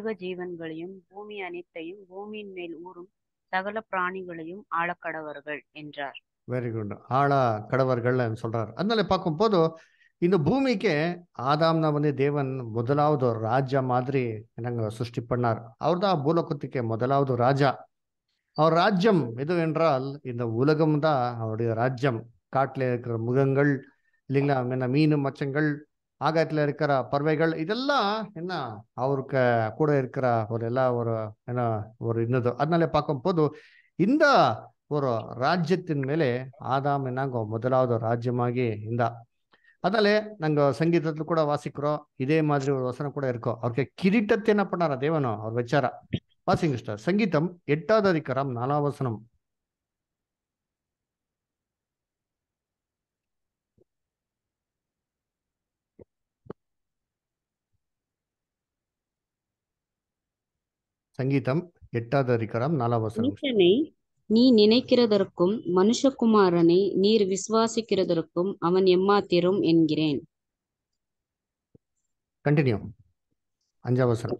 சர்வ ஜீவன்களையும் பூமி அனைத்தையும் பூமியின் மேல் ஊறும் சகல பிராணிகளையும் ஆழக்கடவர்கள் என்றார் வெரி குட் ஆளா கடவர்கள் சொல்றார் அதனால பார்க்கும் போது இந்த பூமிக்கு ஆதாம் தான் வந்து தேவன் முதலாவது ஒரு ராஜா மாதிரி நாங்க சிருஷ்டி பண்ணார் அவர் தான் பூலோகத்துக்கு முதலாவது ராஜா அவர் ராஜ்யம் எது என்றால் இந்த உலகம் தான் அவருடைய ராஜ்யம் காட்டில் இருக்கிற முகங்கள் இல்லைங்களா மீன் மச்சங்கள் ஆகாயத்தில் இருக்கிற பறவைகள் இதெல்லாம் என்ன அவருக்கு கூட இருக்கிற ஒரு எல்லா ஒரு என்ன ஒரு இன்னது அதனால பார்க்கும்போது இந்த ஒரு ராஜ்யத்தின் மேலே ஆதாம் என்னங்க முதலாவது ராஜ்யமாகி இருந்தா அதனாலே நாங்கள் சங்கீதத்தில் கூட வாசிக்கிறோம் இதே மாதிரி ஒரு வசனம் கூட இருக்கும் அவருக்கு கிரீட்டத்தை என்ன பண்ணாரா தேவனும் அவர் வச்சாரா வாசிங்க சார் சங்கீதம் எட்டாவது அதிகாரம் நாலாம் வசனம் சங்கீதம் எட்டாவது அதிகாரம் நாலாம் நீ நினைக்கிறதற்கும் மனுஷகுமாரனை நீர் விசுவாசிக்கிறதற்கும் அவன் எம்மாத்திரம் என்கிறேன் கண்டினியூ அஞ்சாம்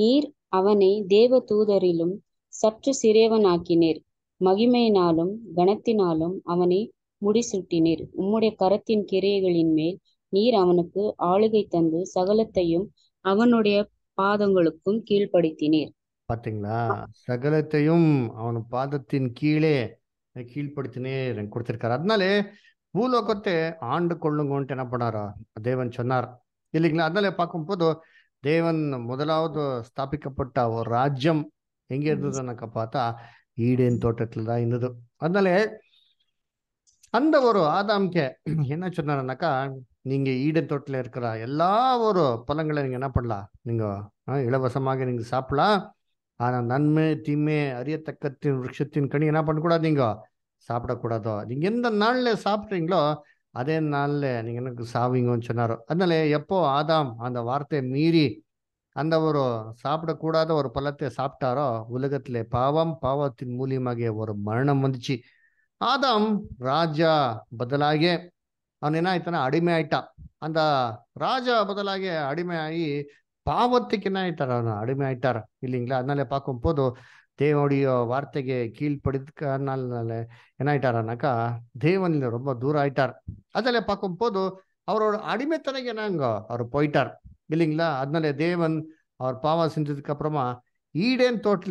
நீர் அவனை தேவ தூதரிலும் சற்று சிறேவனாக்கினீர் மகிமையினாலும் கணத்தினாலும் அவனை முடிசூட்டினீர் உம்முடைய கரத்தின் கிரியைகளின் மேல் நீர் அவனுக்கு ஆளுகை தந்து சகலத்தையும் அவனுடைய பாதங்களுக்கும் கீழ்படுத்தினீர் பாத்தீங்களா சகலத்தையும் அவன் பாதத்தின் கீழே கீழ்படுத்தினே கொடுத்திருக்காரு அதனாலே பூலோகத்தை ஆண்டு கொள்ளுங்கன்ட்டு என்ன பண்ணாரா தேவன் சொன்னார் இல்லைங்களா அதனால போது தேவன் முதலாவது ஸ்தாபிக்கப்பட்ட ஒரு ராஜ்யம் எங்க இருந்ததுன்னாக்க பார்த்தா ஈடேன் தோட்டத்துலதான் தான் இருந்தது அதனால அந்த ஒரு கே என்ன சொன்னாருனாக்கா நீங்க ஈடன் தொட்டில் இருக்கிற எல்லா ஒரு பழங்களை நீங்க என்ன பண்ணலாம் நீங்க இலவசமாக நீங்க சாப்பிடலாம் ஆனா நன்மை தீமை அரியத்தக்கத்தின் விருட்சத்தின் கனி என்ன பண்ணக்கூடாது நீங்க சாப்பிடக்கூடாதோ நீங்க எந்த நாள்ல சாப்பிட்றீங்களோ அதே நாள்ல நீங்க எனக்கு சாவிங்கன்னு சொன்னாரோ அதனால எப்போ ஆதாம் அந்த வார்த்தையை மீறி அந்த ஒரு சாப்பிடக்கூடாத ஒரு பழத்தை சாப்பிட்டாரோ உலகத்திலே பாவம் பாவத்தின் மூலியமாகிய ஒரு மரணம் வந்துச்சு ಆದಮ್ ರಾಜ ಬದಲಾಗಿ ಅವನೇನಾಯ್ತಾನ ಏನಾಯ್ತಾನ ಅಡಿಮೆ ಆಯಿತಾ ಅಂದ ರಾಜ ಬದಲಾಗಿ ಅಡಿಮೆ ಆಗಿ ಪಾವತಿ ಆಯ್ತಾರ ಅವನು ಅಡಿಮೆ ಆಯಿತಾರೆ ಇಲ್ಲಿಂಗ್ಲ ಅದ್ನಲ್ಲೇ ಪಾಕೊಂಬೋದು ದೇವಡಿಯ ವಾರ್ತೆಗೆ ಕೀಳ್ ಏನಾಯ್ತಾರ ಅನ್ನಕ ದೇವನಲ್ಲಿ ರೊಂಬ ದೂರ ಆಯಿತಾರ ಅದಲ್ಲೇ ಪಾಕೊಂಬೋದು ಅವರ ಅಡಿಮೆ ತನಗೆ ಅವ್ರು ಪೈಟರ್ ಇಲ್ಲಿಂಗ್ಲಾ ಅದೇ ದೇವನ್ ಅವ್ರ ಪಾವ ಸಿಂಜ ಈಡೇನು ತೋಟ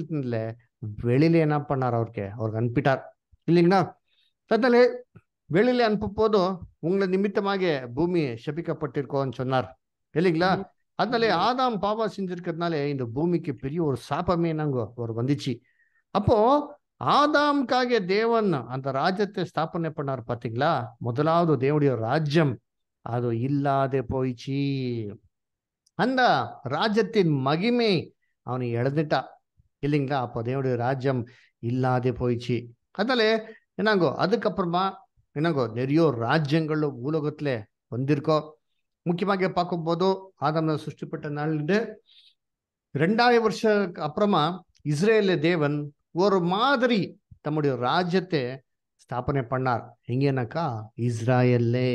ಬೆಳಿಲಿ ಏನ ಪ ಅವ್ರಿಗೆ ಅವ್ರಿಗೆ ಅನ್ಪಿಟ್ಟಾರ ಇಲ್ಲಾ தன்னலே வெளியில அனுப்பும் போதும் உங்களை நிமித்தமாக பூமி சபிக்கப்பட்டிருக்கோன்னு சொன்னார் இல்லைங்களா அதனாலே ஆதாம் பாபா செஞ்சிருக்கிறதுனாலே இந்த பூமிக்கு பெரிய ஒரு சாபமே நாங்க ஒரு வந்துச்சு அப்போ ஆதாம்காக தேவன் அந்த ராஜ்யத்தை ஸ்தாபனை பண்ணார் பார்த்தீங்களா முதலாவது தேவனுடைய ராஜ்யம் அது இல்லாத போயிச்சு அந்த ராஜ்யத்தின் மகிமை அவனை இழந்துட்டா இல்லைங்களா அப்போ தேவனுடைய ராஜ்யம் இல்லாத போயிச்சு அதனால என்னங்கோ அதுக்கப்புறமா என்னங்கோ நிறைய ராஜ்யங்கள் உலகத்துல வந்திருக்கோம் முக்கியமாக பார்க்கும்போது ஆதாம்ல சிருஷ்டிப்பட்ட நாளிலிருந்து ரெண்டாயிரம் வருஷத்துக்கு அப்புறமா இஸ்ரேல தேவன் ஒரு மாதிரி தம்முடைய ராஜ்யத்தை ஸ்தாபனை பண்ணார் எங்கேனாக்கா இஸ்ராயல்லே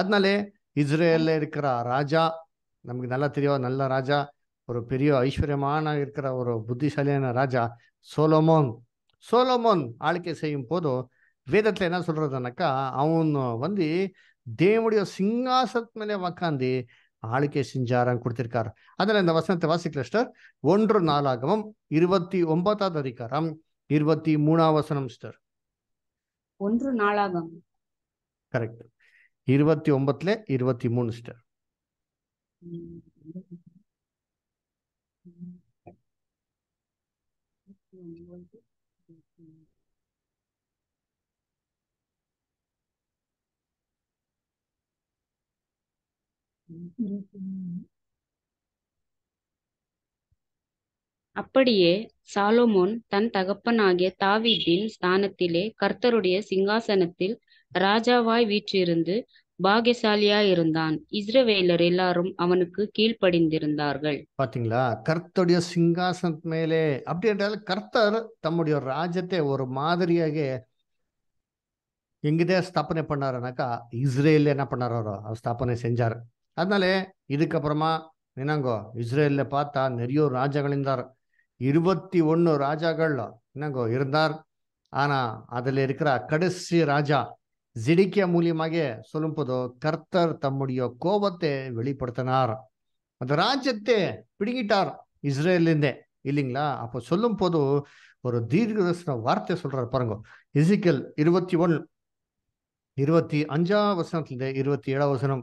அதனாலே இஸ்ரேலில் இருக்கிற ராஜா நமக்கு நல்லா தெரியும் நல்ல ராஜா ஒரு பெரிய ஐஸ்வர்யமான இருக்கிற ஒரு புத்திசாலியான ராஜா சோலோமோன் சோலோமோன் ஆளுக்கை செய்யும் போதும் வேதத்தில் என்ன சொல்றதுனாக்கா அவன் வந்து தேவனுடைய சிங்காசத்து மேலே உக்காந்து ஆளுக்கை செஞ்சாரான்னு கொடுத்திருக்கார் அதில் இந்த வசனத்தை வாசிக்கலஸ்டர் ஒன்று நாளாகவும் இருபத்தி ஒன்பதாவது அதிகாரம் இருபத்தி மூணாவது வசனம் சிஸ்டர் ஒன்று நாளாகவும் கரெக்ட் இருபத்தி ஒன்பதுல இருபத்தி மூணு சிஸ்டர் அப்படியே சாலோமோன் தன் தகப்பனாகிய தாவீதின் ஸ்தானத்திலே கர்த்தருடைய சிங்காசனத்தில் ராஜாவாய் வீற்றிருந்து பாகியசாலியாயிருந்தான் இஸ்ரவேலர் எல்லாரும் அவனுக்கு கீழ்ப்படிந்திருந்தார்கள் பாத்தீங்களா கர்த்தருடைய சிங்காசனத்து மேலே அப்படி என்றால் கர்த்தர் தம்முடைய ராஜ்யத்தை ஒரு மாதிரியாக எங்கிட்ட ஸ்தாபனை பண்ணாருனாக்கா இஸ்ரேல் என்ன பண்ணாரோ ஸ்தாபனை செஞ்சார் அதனால இதுக்கப்புறமா என்னங்கோ இஸ்ரேலில் பார்த்தா நிறைய ராஜாக்கள் இருபத்தி ஒன்று ராஜாக்கள் என்னங்கோ இருந்தார் ஆனால் அதில் இருக்கிற கடைசி ராஜா ஜிடிக்க மூலியமாக போதோ கர்த்தர் தம்முடைய கோபத்தை வெளிப்படுத்தினார் அந்த ராஜ்யத்தை பிடுங்கிட்டார் இஸ்ரேலிருந்தே இல்லைங்களா அப்போ சொல்லும் போது ஒரு தீர்க்கதர்சன வார்த்தை சொல்றாரு பாருங்க இசிக்கல் இருபத்தி ஒன் இருபத்தி அஞ்சாம் வசனத்துல இருபத்தி ஏழாம் வசனம்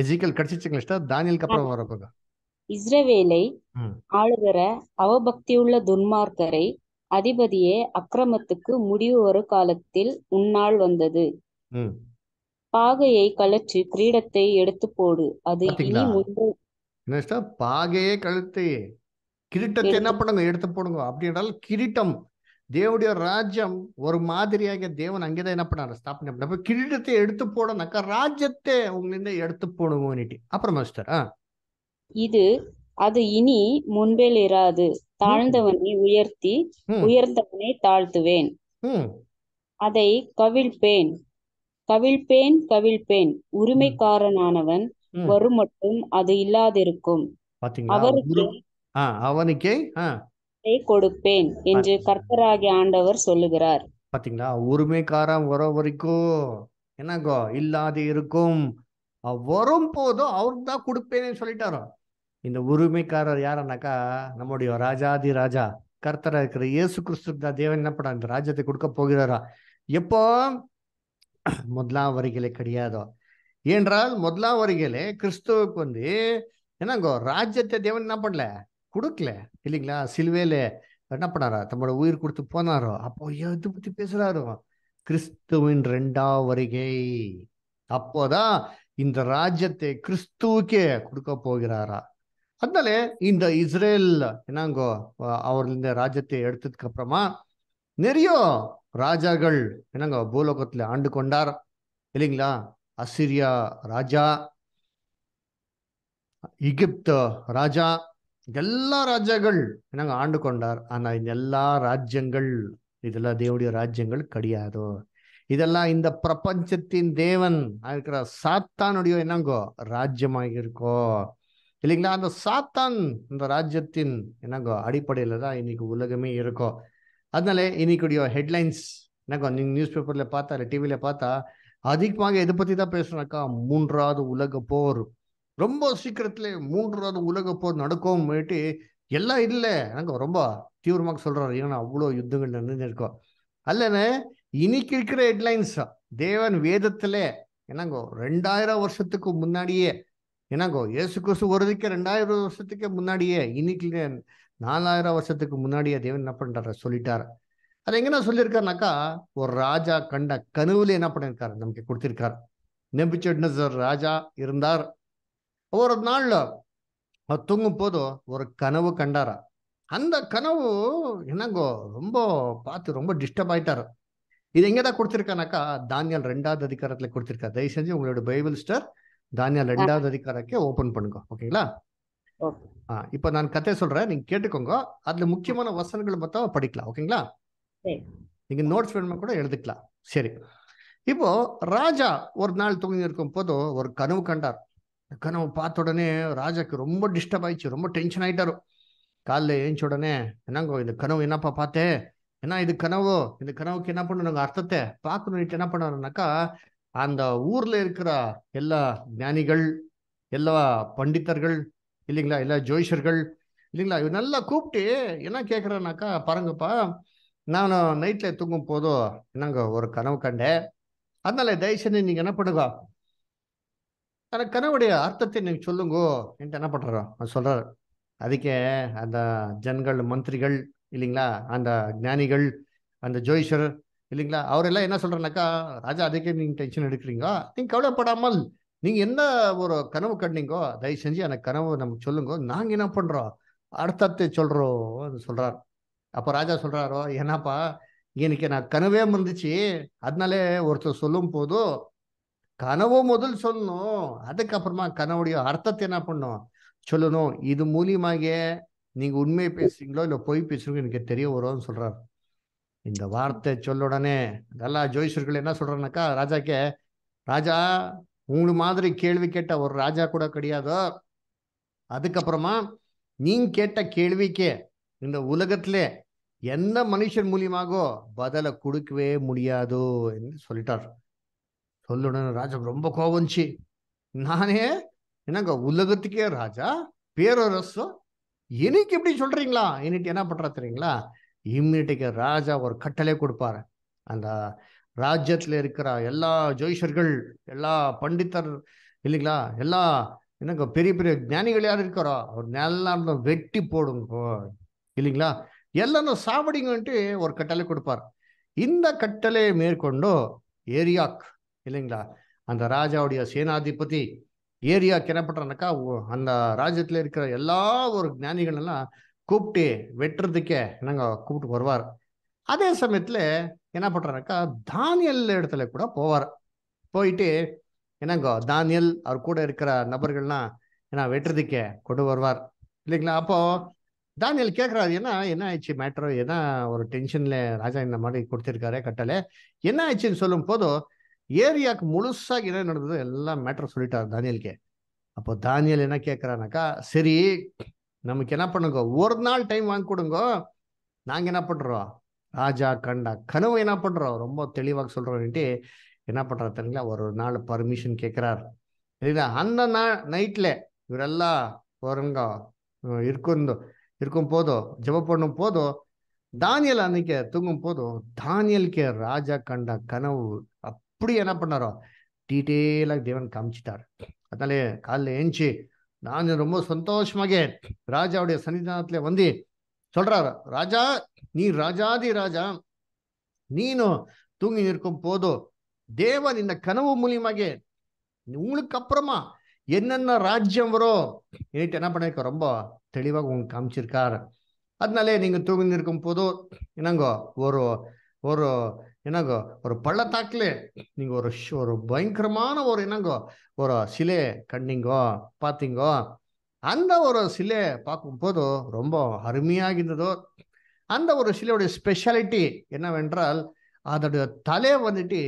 எஜிக்கல் கடிச்சிச்சிங்களா அப்புறம் இஸ்ரவேலை ஆளுகிற அவபக்தியுள்ள துன்மார்க்கரை அதிபதியே அக்கிரமத்துக்கு முடிவு ஒரு காலத்தில் உன்னால் வந்தது பாகையை கலற்றி கிரீடத்தை எடுத்து போடு அது இனி முன்பு பாகையே கழுத்து கிரீட்டத்தை என்ன பண்ணுங்க எடுத்து போடுங்க அப்படின்றால் கிரீட்டம் தேவடைய ராஜ்யம் ஒரு மாதிரியாக தேவன் அங்கேதான் என்ன பண்ணார் ஸ்தாபனை பண்ண கிரீடத்தை எடுத்து போடனாக்கா ராஜ்யத்தை உங்களிருந்து எடுத்து போடுவோன்னுட்டு அப்புறம் மாஸ்டர் இது அது இனி முன்பேல் இராது தாழ்ந்தவனை உயர்த்தி உயர்ந்தவனை தாழ்த்துவேன் அதை கவிழ்ப்பேன் கவிழ்ப்பேன் கவிழ்ப்பேன் உரிமைக்காரனானவன் வரும் மட்டும் அது இல்லாதிருக்கும் அவனுக்கே நிலத்தை கொடுப்பேன் என்று கர்த்தராகிய ஆண்டவர் சொல்லுகிறார் பாத்தீங்களா உரிமைக்காரன் வர வரைக்கும் என்னங்கோ இல்லாது இருக்கும் வரும் போதும் அவருக்கு தான் கொடுப்பேன்னு சொல்லிட்டாரோ இந்த உரிமைக்காரர் யாருனாக்கா நம்முடைய ராஜாதி ராஜா கர்த்தரா இருக்கிற இயேசு கிறிஸ்துக்கு தான் தேவன் என்ன பண்ண இந்த ராஜ்யத்தை கொடுக்க போகிறாரா எப்போ முதலாம் வரிகளே கிடையாதோ ஏன்றால் முதலாம் வரிகளே கிறிஸ்துவுக்கு வந்து என்னங்கோ ராஜ்யத்தை தேவன் என்ன பண்ணல கொடுக்கல இல்லைங்களா சிலுவையில என்ன பண்ணாரா தம்மோட உயிர் கொடுத்து போனாரோ அப்போ எது பத்தி பேசுறாரோ கிறிஸ்துவின் ரெண்டாம் வருகை அப்போதான் இந்த ராஜ்யத்தை கிறிஸ்துவுக்கே கொடுக்க போகிறாரா அதனால இந்த இஸ்ரேல் என்னங்கோ அவர் இந்த ராஜ்யத்தை எடுத்ததுக்கு அப்புறமா நிறைய ராஜாக்கள் என்னங்க பூலோகத்துல ஆண்டு கொண்டார் இல்லைங்களா அசிரியா ராஜா எகிப்து ராஜா எல்லா ராஜாக்கள் என்னங்க ஆண்டு கொண்டார் ஆனா இந்த எல்லா ராஜ்யங்கள் இதெல்லாம் தேவடைய ராஜ்யங்கள் கிடையாதோ இதெல்லாம் இந்த பிரபஞ்சத்தின் தேவன் இருக்கிற சாத்தானுடைய என்னங்கோ ராஜ்யமாக இருக்கோ இல்லைங்களா அந்த சாத்தான் இந்த ராஜ்யத்தின் என்னங்கோ அடிப்படையில் தான் இன்னைக்கு உலகமே இருக்கோ அதனால இன்னைக்குடைய ஹெட்லைன்ஸ் என்னங்கோ நீங்கள் நியூஸ் பேப்பரில் பார்த்தா இல்லை டிவியில் பார்த்தா அதிகமாக எதை பற்றி தான் பேசுறாக்கா மூன்றாவது உலக போர் ரொம்ப சீக்கிரத்துல மூன்றாவது உலக போர் போயிட்டு எல்லாம் இல்லை எனக்கு ரொம்ப தீவிரமாக சொல்றாரு ஏன்னா அவ்வளோ யுத்தங்கள் நின்று இருக்கோம் அல்லன்னு இன்னைக்கு இருக்கிற ஹெட்லைன்ஸ் தேவன் வேதத்துல என்னங்கோ ரெண்டாயிரம் வருஷத்துக்கு முன்னாடியே என்னங்கோ இயேசு கொசு வருதுக்கு ரெண்டாயிரம் வருஷத்துக்கு முன்னாடியே இன்னைக்கு நாலாயிரம் வருஷத்துக்கு முன்னாடியே தேவன் என்ன பண்றாரு சொல்லிட்டார் அது எங்கன்னா சொல்லியிருக்காருனாக்கா ஒரு ராஜா கண்ட கனவுல என்ன பண்ணியிருக்காரு நமக்கு கொடுத்திருக்காரு நெம்பிச்சர் ராஜா இருந்தார் ஒரு நாளில் அவர் தூங்கும் போது ஒரு கனவு கண்டாரா அந்த கனவு என்னங்கோ ரொம்ப பார்த்து ரொம்ப டிஸ்டர்ப் ஆயிட்டாரு இது எங்கே தான் கொடுத்துருக்கானாக்கா தானியால் ரெண்டாவது அதிகாரத்தில் கொடுத்துருக்கா தயவு செஞ்சு உங்களோட பைபிள் ஸ்டார் தானியால் ரெண்டாவது அதிகாரக்கே ஓப்பன் பண்ணுங்க ஓகேங்களா இப்போ நான் கதை சொல்றேன் நீங்க கேட்டுக்கோங்க அதுல முக்கியமான வசனங்கள் மொத்தம் படிக்கலாம் ஓகேங்களா நீங்க நோட்ஸ் வேணுமா கூட எழுதிக்கலாம் சரி இப்போ ராஜா ஒரு நாள் தூங்கி இருக்கும் போது ஒரு கனவு கண்டார் கனவு பார்த்த உடனே ராஜாக்கு ரொம்ப டிஸ்டர்ப் ஆயிடுச்சு ரொம்ப டென்ஷன் ஆயிட்டாரு காலில் ஏஞ்ச உடனே என்னங்கோ இந்த கனவு என்னப்பா பார்த்தேன் ஏன்னா இது கனவோ இந்த கனவுக்கு என்ன பண்ணணும் அர்த்தத்தை பார்க்கணும் என்ன பண்ணணும்னாக்கா அந்த ஊர்ல இருக்கிற எல்லா ஞானிகள் எல்லா பண்டித்தர்கள் இல்லைங்களா எல்லா ஜோயிஷர்கள் இல்லைங்களா இவ நல்லா கூப்பிட்டு என்ன கேட்குறேன்னாக்கா பாருங்கப்பா நான் நைட்டில் தூங்கும் போதோ என்னங்க ஒரு கனவு கண்டேன் அதனால தயவுசெய்து நீங்கள் என்ன பண்ணுங்க தனக்கு கனவுடைய அர்த்தத்தை நீங்கள் சொல்லுங்கோ என்று என்ன பண்ணுறோம் சொல்கிறார் அதுக்கே அந்த ஜன்கள் மந்திரிகள் இல்லைங்களா அந்த ஜானிகள் அந்த ஜோயிஷர் இல்லைங்களா அவரெல்லாம் என்ன சொல்கிறனாக்கா ராஜா அதுக்கே நீங்கள் டென்ஷன் எடுக்கிறீங்களா நீங்கள் கவலைப்படாமல் நீங்கள் என்ன ஒரு கனவு கண்டிங்கோ தயவு செஞ்சு அந்த கனவு நமக்கு சொல்லுங்கோ நாங்கள் என்ன பண்ணுறோம் அர்த்தத்தை சொல்கிறோம் சொல்கிறார் அப்போ ராஜா சொல்கிறாரோ என்னப்பா இன்னைக்கு நான் கனவே இருந்துச்சு அதனாலே ஒருத்தர் சொல்லும் போதும் கனவு முதல் சொல்லணும் அதுக்கப்புறமா கனவுடைய அர்த்தத்தை என்ன பண்ணும் சொல்லணும் இது மூலியமாக நீங்க உண்மையை பேசுறீங்களோ இல்லை பொய் பேசுறீங்களோ எனக்கு தெரிய வரும்னு சொல்றாரு இந்த வார்த்தை சொல்ல உடனே நல்லா ஜோயிஷர்கள் என்ன சொல்றாங்கக்கா ராஜாக்கே ராஜா உங்களு மாதிரி கேள்வி கேட்ட ஒரு ராஜா கூட கிடையாதோ அதுக்கப்புறமா நீ கேட்ட கேள்விக்கே இந்த உலகத்துல எந்த மனுஷன் மூலியமாகோ பதில கொடுக்கவே முடியாது என்று சொல்லிட்டார் சொல்லுடனே ராஜா ரொம்ப கோவம்ச்சு நானே என்னங்க உலகத்துக்கே ராஜா பேரரசு எனக்கு எப்படி சொல்றீங்களா என்னட்டு என்ன பண்றா தெரியுங்களா இம்யூனிட்டிக்கு ராஜா ஒரு கட்டளை கொடுப்பாரு அந்த ராஜ்யத்துல இருக்கிற எல்லா ஜோயிஷர்கள் எல்லா பண்டித்தர் இல்லைங்களா எல்லா என்னங்க பெரிய பெரிய ஞானிகள் யார் இருக்கிறோம் அவர் நல்லா வெட்டி போடுங்க இல்லைங்களா எல்லாரும் சாவடிங்கன்ட்டு ஒரு கட்டளை கொடுப்பார் இந்த கட்டளையை மேற்கொண்டு ஏரியாக் இல்லைங்களா அந்த ராஜாவுடைய சேனாதிபதி ஏரியா கிணப்பட்டானாக்கா அந்த ராஜ்யத்தில் இருக்கிற எல்லா ஒரு ஞானிகள் எல்லாம் கூப்பிட்டு வெட்டுறதுக்கே நாங்கள் கூப்பிட்டு வருவார் அதே சமயத்தில் என்ன பண்ணுறாருக்கா தானியல் இடத்துல கூட போவார் போயிட்டு என்னங்க தானியல் அவர் கூட இருக்கிற நபர்கள்லாம் ஏன்னா வெட்டுறதுக்கே கொண்டு வருவார் இல்லைங்களா அப்போது தானியல் கேட்குறாரு ஏன்னா என்ன ஆயிடுச்சு மேட்ரோ ஏன்னா ஒரு டென்ஷனில் ராஜா இந்த மாதிரி கொடுத்துருக்காரு கட்டளை என்ன ஆயிடுச்சுன்னு சொல்லும் போதும் ஏரியாவுக்கு முழுசாக என்ன நடந்ததோ எல்லாம் மேட்ரு சொல்லிட்டார் தானியலுக்கே அப்போ தானியல் என்ன கேட்குறானாக்கா சரி நமக்கு என்ன பண்ணுங்க ஒரு நாள் டைம் வாங்கி கொடுங்க நாங்கள் என்ன பண்ணுறோம் ராஜா கண்டா கனவு என்ன பண்ணுறோம் ரொம்ப தெளிவாக சொல்கிறோன்ட்டு என்ன பண்ணுறா தெரியுங்களா ஒரு நாள் பர்மிஷன் கேட்குறார் சரிங்களா அந்த நாள் நைட்டில் இவரெல்லாம் வருங்க இருக்கும் இருக்கும் போதோ ஜப பண்ணும் போதோ தானியல் அன்னைக்கு தூங்கும் போதும் தானியல்கே ராஜா கண்ட கனவு அப் அப்படி என்ன பண்ணாரோ டீட்டெயிலாக தேவன் காமிச்சிட்டார் அதனாலே காலில் ஏஞ்சி நான் ரொம்ப சந்தோஷமாக ராஜாவுடைய சன்னிதானத்துல வந்து சொல்றாரு ராஜா நீ ராஜாதி ராஜா நீனும் தூங்கி நிற்கும் போதும் தேவன் இந்த கனவு மூலியமாக உங்களுக்கு அப்புறமா என்னென்ன ராஜ்யம் வரும் என்னட்டு என்ன பண்ணிருக்க ரொம்ப தெளிவாக உங்களுக்கு காமிச்சிருக்கார் அதனாலே நீங்க தூங்கி நிற்கும் போதும் என்னங்கோ ஒரு ஒரு என்னங்கோ ஒரு பள்ளத்தாக்கில் நீங்கள் ஒரு ஒரு பயங்கரமான ஒரு என்னங்கோ ஒரு சிலை கண்ணிங்கோ பார்த்தீங்கோ அந்த ஒரு சிலை பார்க்கும்போது ரொம்ப அருமையாக இருந்ததோ அந்த ஒரு சிலையுடைய ஸ்பெஷாலிட்டி என்னவென்றால் அதோடைய தலை வந்துட்டு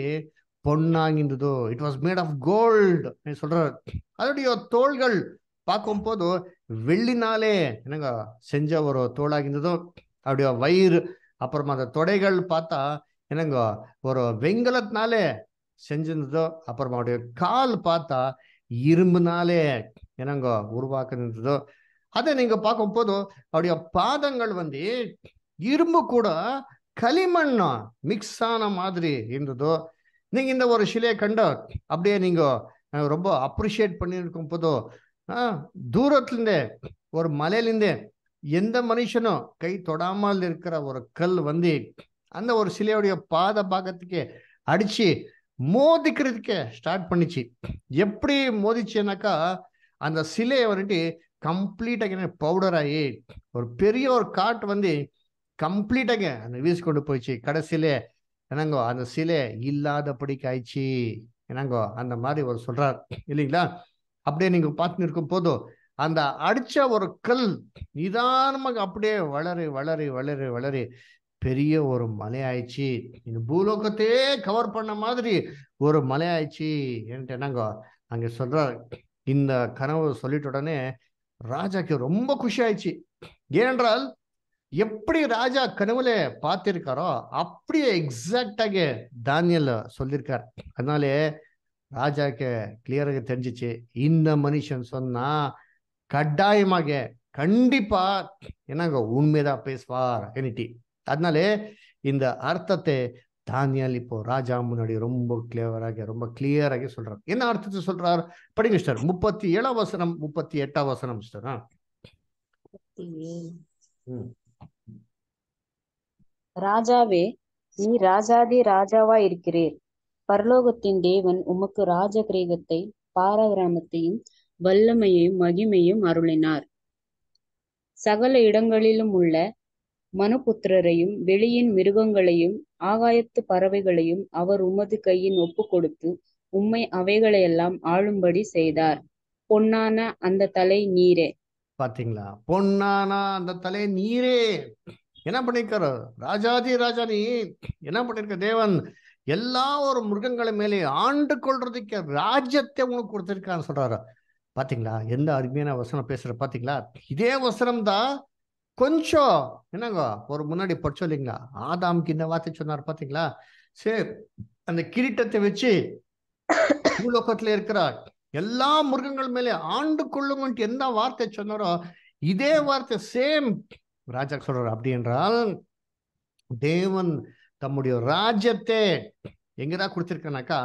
பொண்ணாகிந்ததோ it was made of gold சொல்கிறார் அதோடைய தோள்கள் பார்க்கும்போது வெள்ளினாலே என்னங்க செஞ்ச ஒரு தோளாகிந்ததோ அப்படியே வயிறு அப்புறமா அந்த தொடைகள் பார்த்தா என்னங்க ஒரு வெங்கலத்தினாலே செஞ்சிருந்ததோ அப்புறம் அவருடைய கால் பார்த்தா இரும்புனாலே என்னங்க உருவாக்குனதோ அதை நீங்க பார்க்கும்போது அவருடைய பாதங்கள் வந்து இரும்பு கூட களிமண் மிக்ஸ் ஆன மாதிரி இருந்ததோ நீங்க இந்த ஒரு சிலையை கண்ட அப்படியே நீங்க ரொம்ப அப்ரிஷியேட் பண்ணியிருக்கும் போதோ தூரத்துலேருந்தே ஒரு மலையிலேருந்தே எந்த மனுஷனும் கை தொடாமல் இருக்கிற ஒரு கல் வந்து அந்த ஒரு சிலையுடைய பாத பாகத்துக்கே அடிச்சு மோதிக்கிறதுக்கே ஸ்டார்ட் பண்ணிச்சு எப்படி மோதிச்சுனாக்கா அந்த சிலையை வந்துட்டு கம்ப்ளீட்டாக பவுடர் ஆகி ஒரு பெரிய ஒரு காட் வந்து கம்ப்ளீட்டாக அந்த வீசி கொண்டு போயிடுச்சு கடைசியிலே என்னங்கோ அந்த சிலை இல்லாதபடிக்கு ஆயிடுச்சு என்னங்கோ அந்த மாதிரி ஒரு சொல்றார் இல்லைங்களா அப்படியே நீங்க பார்த்து நிற்கும் போதும் அந்த அடிச்ச ஒரு கல் நிதானமாக அப்படியே வளரு வளரு வளரு வளரு பெரிய ஒரு மலை ஆயிடுச்சு இந்த பூலோகத்தையே கவர் பண்ண மாதிரி ஒரு மலை ஆயிடுச்சு என்னங்க அங்கே சொல்ற இந்த கனவு சொல்லிட்ட உடனே ராஜாக்கு ரொம்ப குஷி ஆயிடுச்சு ஏனென்றால் எப்படி ராஜா கனவுல பார்த்திருக்காரோ அப்படியே எக்ஸாக்டாக தானியல் சொல்லியிருக்கார் அதனாலே ராஜாக்கு கிளியராக தெரிஞ்சிச்சு இந்த மனுஷன் சொன்னா கட்டாயமாக கண்டிப்பா என்னங்க உண்மைதான் பேசுவார் எனிட்டி அதனாலே இந்த அர்த்தத்தை தானியால் இப்போ ராஜா முன்னாடி ரொம்ப கிளியராக ரொம்ப கிளியராக சொல்றார் என்ன அர்த்தத்தை சொல்றார் படிங்க சார் முப்பத்தி ஏழாம் வசனம் முப்பத்தி எட்டாம் வசனம் சார் ராஜாவே நீ ராஜாதி ராஜாவா இருக்கிறீர் பரலோகத்தின் தேவன் உமக்கு ராஜ கிரேகத்தை பாரகிராமத்தையும் வல்லமையையும் மகிமையும் அருளினார் சகல இடங்களிலும் உள்ள மனுபுத்திரரையும் வெளியின் மிருகங்களையும் ஆகாயத்து பறவைகளையும் அவர் உமது கையின் ஒப்பு கொடுத்து உம்மை அவைகளையெல்லாம் ஆளும்படி செய்தார் பொன்னான அந்த தலை நீரே பாத்தீங்களா பொன்னானா அந்த தலை நீரே என்ன பண்ணிருக்காரு ராஜாதி ராஜா நீ என்ன பண்ணிருக்க தேவன் எல்லா ஒரு மிருகங்களை மேலே ஆண்டு கொள்றதுக்கு ராஜ்யத்தை உனக்கு கொடுத்துருக்கான்னு சொல்றாரு பாத்தீங்களா எந்த அருமையான வசனம் பேசுற பாத்தீங்களா இதே வசனம் தான் கொஞ்சம் என்னங்க ஒரு முன்னாடி இல்லைங்களா ஆதாமுக்கு இந்த வார்த்தை சொன்னார் பார்த்தீங்களா சே அந்த கிரீட்டத்தை வச்சு பூலோகத்துல இருக்கிறார் எல்லா மிருகங்கள் மேலே ஆண்டு கொள்ளுங்கன்ட்டு எந்த வார்த்தை சொன்னாரோ இதே வார்த்தை சேம் ராஜா சொல்றாரு அப்படி என்றால் தேவன் தம்முடைய ராஜ்யத்தை எங்கதான் கொடுத்திருக்கனாக்கா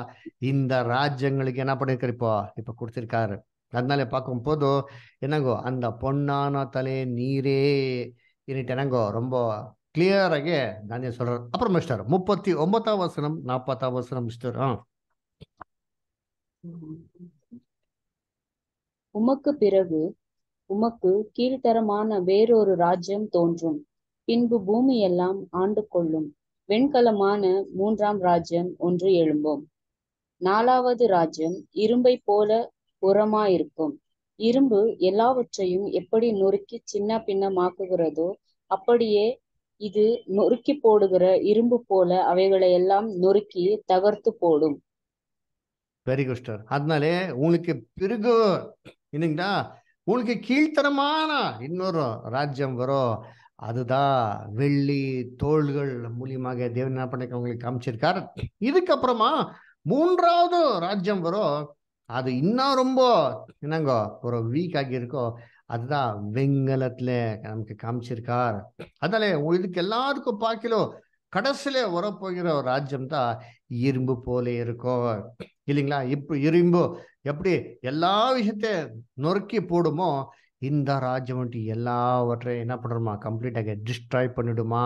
இந்த ராஜ்யங்களுக்கு என்ன பண்ணிருக்காரு இப்போ இப்ப கொடுத்திருக்காரு பார்க்கும் பார்க்கும்போது என்னங்கோ அந்த பொன்னான தலை நீரே என்னங்கோ ரொம்ப கிளியராக தானியல் சொல்றாரு அப்புறம் மிஸ்டர் முப்பத்தி ஒன்பதாம் வசனம் நாற்பதாம் வசனம் முடிச்சிட்டாரு உமக்கு பிறகு உமக்கு கீழ்த்தரமான வேறொரு ராஜ்யம் தோன்றும் பின்பு பூமி எல்லாம் ஆண்டு கொள்ளும் வெண்கலமான மூன்றாம் ராஜ்யம் ஒன்று எழும்பும் நாலாவது ராஜ்யம் இரும்பை போல உரமா இருக்கும் இரும்பு எல்லாவற்றையும் எப்படி நொறுக்கி சின்ன பின்னமாக்குகிறதோ அப்படியே இது நொறுக்கி போடுகிற இரும்பு போல அவைகளை எல்லாம் நொறுக்கி தகர்த்து போடும் வெரி குட் சார் அதனாலே உங்களுக்கு பிறகு இல்லைங்களா உங்களுக்கு கீழ்த்தரமான இன்னொரு ராஜ்யம் வரும் அதுதான் வெள்ளி தோள்கள் மூலியமாக தேவன் என்ன பண்ணிக்க உங்களுக்கு காமிச்சிருக்கார் இதுக்கப்புறமா மூன்றாவது ராஜ்யம் வரும் அது இன்னும் ரொம்ப என்னங்கோ ஒரு வீக் இருக்கோ அதுதான் வெங்கலத்துல நமக்கு காமிச்சிருக்கார் அதனால இதுக்கு எல்லாருக்கும் பார்க்கலோ கடைசியில வரப்போகிற ஒரு ராஜ்யம் தான் இரும்பு போல இருக்கோ இல்லைங்களா இப்ப இரும்பு எப்படி எல்லா விஷயத்தையும் நொறுக்கி போடுமோ இந்த ராஜ்யம் வந்துட்டு எல்லாவற்றையும் என்ன பண்ணுறோமா கம்ப்ளீட்டாக டிஸ்ட்ராய் பண்ணிடுமா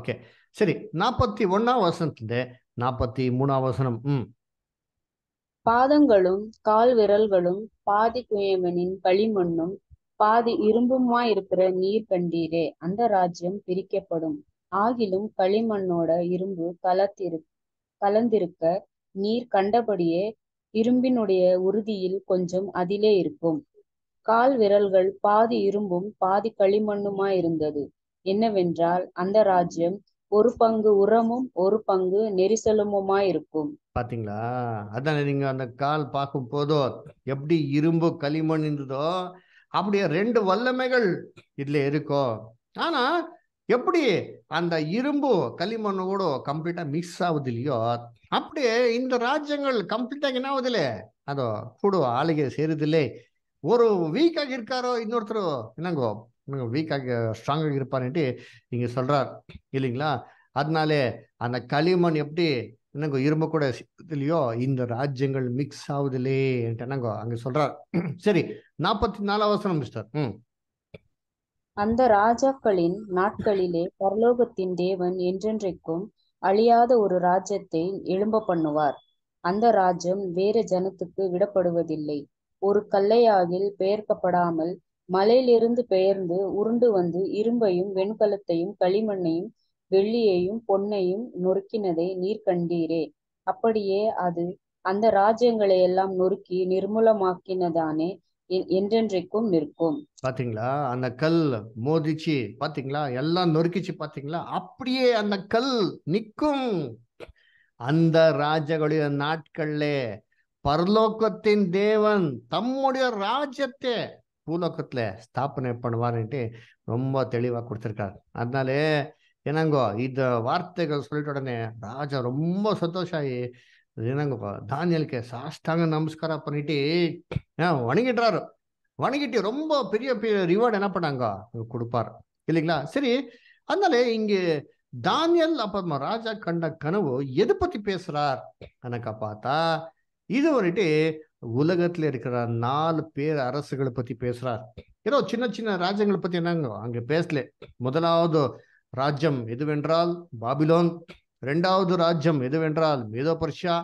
ஓகே சரி நாற்பத்தி ஒன்றாம் வசனத்துல நாற்பத்தி மூணாம் வசனம் ம் பாதங்களும் கால் விரல்களும் பாதி குயவனின் களிமண்ணும் பாதி இரும்புமாய் இருக்கிற நீர் கண்டீரே அந்த ராஜ்யம் பிரிக்கப்படும் ஆகிலும் களிமண்ணோட இரும்பு கலத்திரு கலந்திருக்க நீர் கண்டபடியே இரும்பினுடைய உறுதியில் கொஞ்சம் அதிலே இருக்கும் கால் விரல்கள் பாதி இரும்பும் பாதி களிமண்ணுமாய் இருந்தது என்னவென்றால் அந்த ராஜ்யம் ஒரு பங்கு உரமும் ஒரு பங்கு நெரிசலுமுமா இருக்கும் பாத்தீங்களா அதான் நீங்க அந்த கால் பார்க்கும் போதோ எப்படி இரும்பு களிமண் இருந்ததோ அப்படியே ரெண்டு வல்லமைகள் இதுல இருக்கும் ஆனா எப்படி அந்த இரும்பு களிமண்ணோட கம்ப்ளீட்டா மிக்ஸ் ஆகுது இல்லையோ அப்படியே இந்த ராஜ்யங்கள் கம்ப்ளீட்டா என்ன ஆகுதுல அதோ கூட ஆளுகை இல்லை ஒரு வீக்காக இருக்காரோ இன்னொருத்தரோ என்னங்கோ வீக்காக ஸ்ட்ராங்காக இருப்பாருன்ட்டு இங்கே சொல்கிறார் இல்லைங்களா அதனாலே அந்த களிமண் எப்படி என்னங்கோ இரும்பு கூட இல்லையோ இந்த ராஜ்யங்கள் மிக்ஸ் ஆகுதுலே என்னங்கோ அங்க சொல்கிறார் சரி நாற்பத்தி நாலாவது வசனம் மிஸ்டர் அந்த ராஜாக்களின் நாட்களிலே பரலோகத்தின் தேவன் என்றென்றைக்கும் அழியாத ஒரு ராஜ்யத்தை எழும்ப பண்ணுவார் அந்த ராஜ்யம் வேற ஜனத்துக்கு விடப்படுவதில்லை ஒரு கல்லையாகில் பெயர்க்கப்படாமல் மலையிலிருந்து பெயர்ந்து உருண்டு வந்து இரும்பையும் வெண்கலத்தையும் களிமண்ணையும் வெள்ளியையும் பொன்னையும் நொறுக்கினதை நீர் கண்டீரே அப்படியே அது அந்த ராஜ்யங்களை எல்லாம் நொறுக்கி நிர்மூலமாக்கினதானே என்றென்றைக்கும் நிற்கும் பாத்தீங்களா அந்த கல் மோதிச்சு பாத்தீங்களா எல்லாம் நொறுக்கிச்சு பாத்தீங்களா அப்படியே அந்த கல் நிற்கும் அந்த ராஜகளுடைய நாட்கள்ல பரலோகத்தின் தேவன் தம்முடைய ராஜ்யத்தை பூலோகத்துல ஸ்தாபனை பண்ணுவார்ன்ட்டு ரொம்ப தெளிவாக கொடுத்துருக்காரு அதனால என்னங்கோ இந்த வார்த்தைகள் சொல்லிட்ட உடனே ராஜா ரொம்ப சந்தோஷாயி என்னங்கோ என்னங்கப்பா தானியலுக்கு சாஷ்டாங்க நமஸ்காரம் பண்ணிட்டு வணங்கிடுறாரு வணங்கிட்டு ரொம்ப பெரிய பெரிய ரிவார்டு என்ன பண்ணாங்க கொடுப்பார் இல்லைங்களா சரி அதனால இங்கே தானியல் அப்ப ராஜா கண்ட கனவு எது பத்தி பேசுறார் எனக்கு பார்த்தா இது வந்துட்டு உலகத்துல இருக்கிற நாலு பேர் அரசுகளை பத்தி பேசுறார் ஏதோ சின்ன சின்ன ராஜ்யங்களை பத்தி என்னங்க அங்க பேசல முதலாவது ராஜ்யம் எதுவென்றால் பாபிலோன் ரெண்டாவது ராஜ்யம் எதுவென்றால் மேதோ பர்ஷியா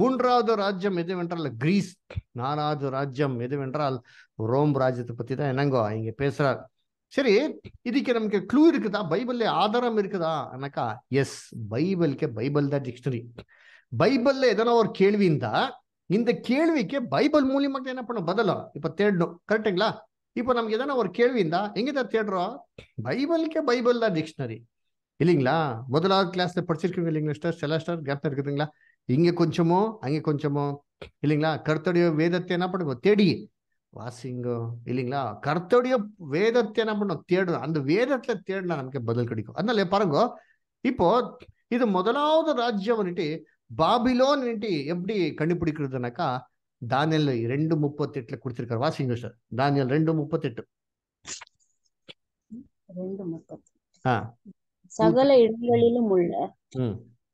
மூன்றாவது ராஜ்யம் எதுவென்றால் கிரீஸ் நாலாவது ராஜ்யம் எதுவென்றால் ரோம் ராஜ்யத்தை பத்தி தான் என்னங்கோ இங்க பேசுறார் சரி இதுக்கு நமக்கு க்ளூ இருக்குதா பைபிள்ல ஆதாரம் இருக்குதா எனக்கா எஸ் பைபிள்கே பைபிள் தான் டிக்ஷனரி பைபிள்ல எதனா ஒரு கேள்வி இருந்தா இந்த கேள்விக்கு பைபிள் மூலியமாக என்ன பண்ணும் பதிலும் இப்ப தேடணும் கரெக்டுங்களா இப்ப நமக்கு எதனா ஒரு கேள்வி இருந்தா எங்க தேடுறோம் பைபிளுக்கு பைபிள் தான் டிக்ஷனரி இல்லைங்களா முதலாவது கிளாஸ்ல படிச்சிருக்கீங்க இல்லைங்களா ஸ்டார் செலஸ்டர் ஸ்டார் இருக்குதுங்களா இங்க கொஞ்சமோ அங்க கொஞ்சமோ இல்லைங்களா கருத்தோடைய வேதத்தை என்ன பண்ணுங்க தேடி வாசிங்கோ இல்லைங்களா கருத்தோடைய வேதத்தை என்ன பண்ணும் தேடணும் அந்த வேதத்துல தேடினா நமக்கு பதில் கிடைக்கும் அதனால பாருங்க இப்போ இது முதலாவது ராஜ்யம் வந்துட்டு பாபிலோன் எப்படி கண்டுபிடிக்கிறதுனாக்கா தானியல் ரெண்டு முப்பத்தி எட்டுல கொடுத்திருக்காரு வாசிங்க சார் தானியல் ரெண்டு எட்டு சகல இடங்களிலும் உள்ள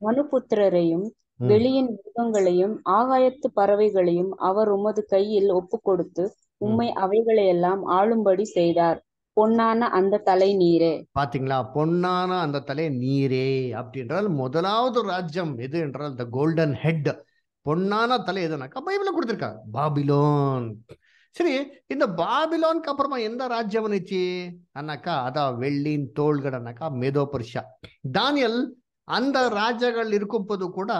மனுபுத்திரரையும் வெளியின் மிருகங்களையும் ஆகாயத்து பறவைகளையும் அவர் உமது கையில் ஒப்பு கொடுத்து உம்மை அவைகளையெல்லாம் ஆளும்படி செய்தார் பொன்னான அந்த தலை நீரே பாத்தீங்களா பொன்னான அந்த தலை நீரே அப்படின்றால் முதலாவது ராஜ்யம் எது என்றால் இந்த கோல்டன் ஹெட் பொன்னான தலை எதுனாக்கா பைபிள் கொடுத்துருக்கா பாபிலோன் சரி இந்த பாபிலோனுக்கு அப்புறமா எந்த ராஜ்யம் வந்துச்சு அண்ணாக்கா அதான் வெள்ளியின் தோள்கடனாக்கா மேதோ பரிஷா தானியல் அந்த ராஜாக்கள் இருக்கும் போது கூட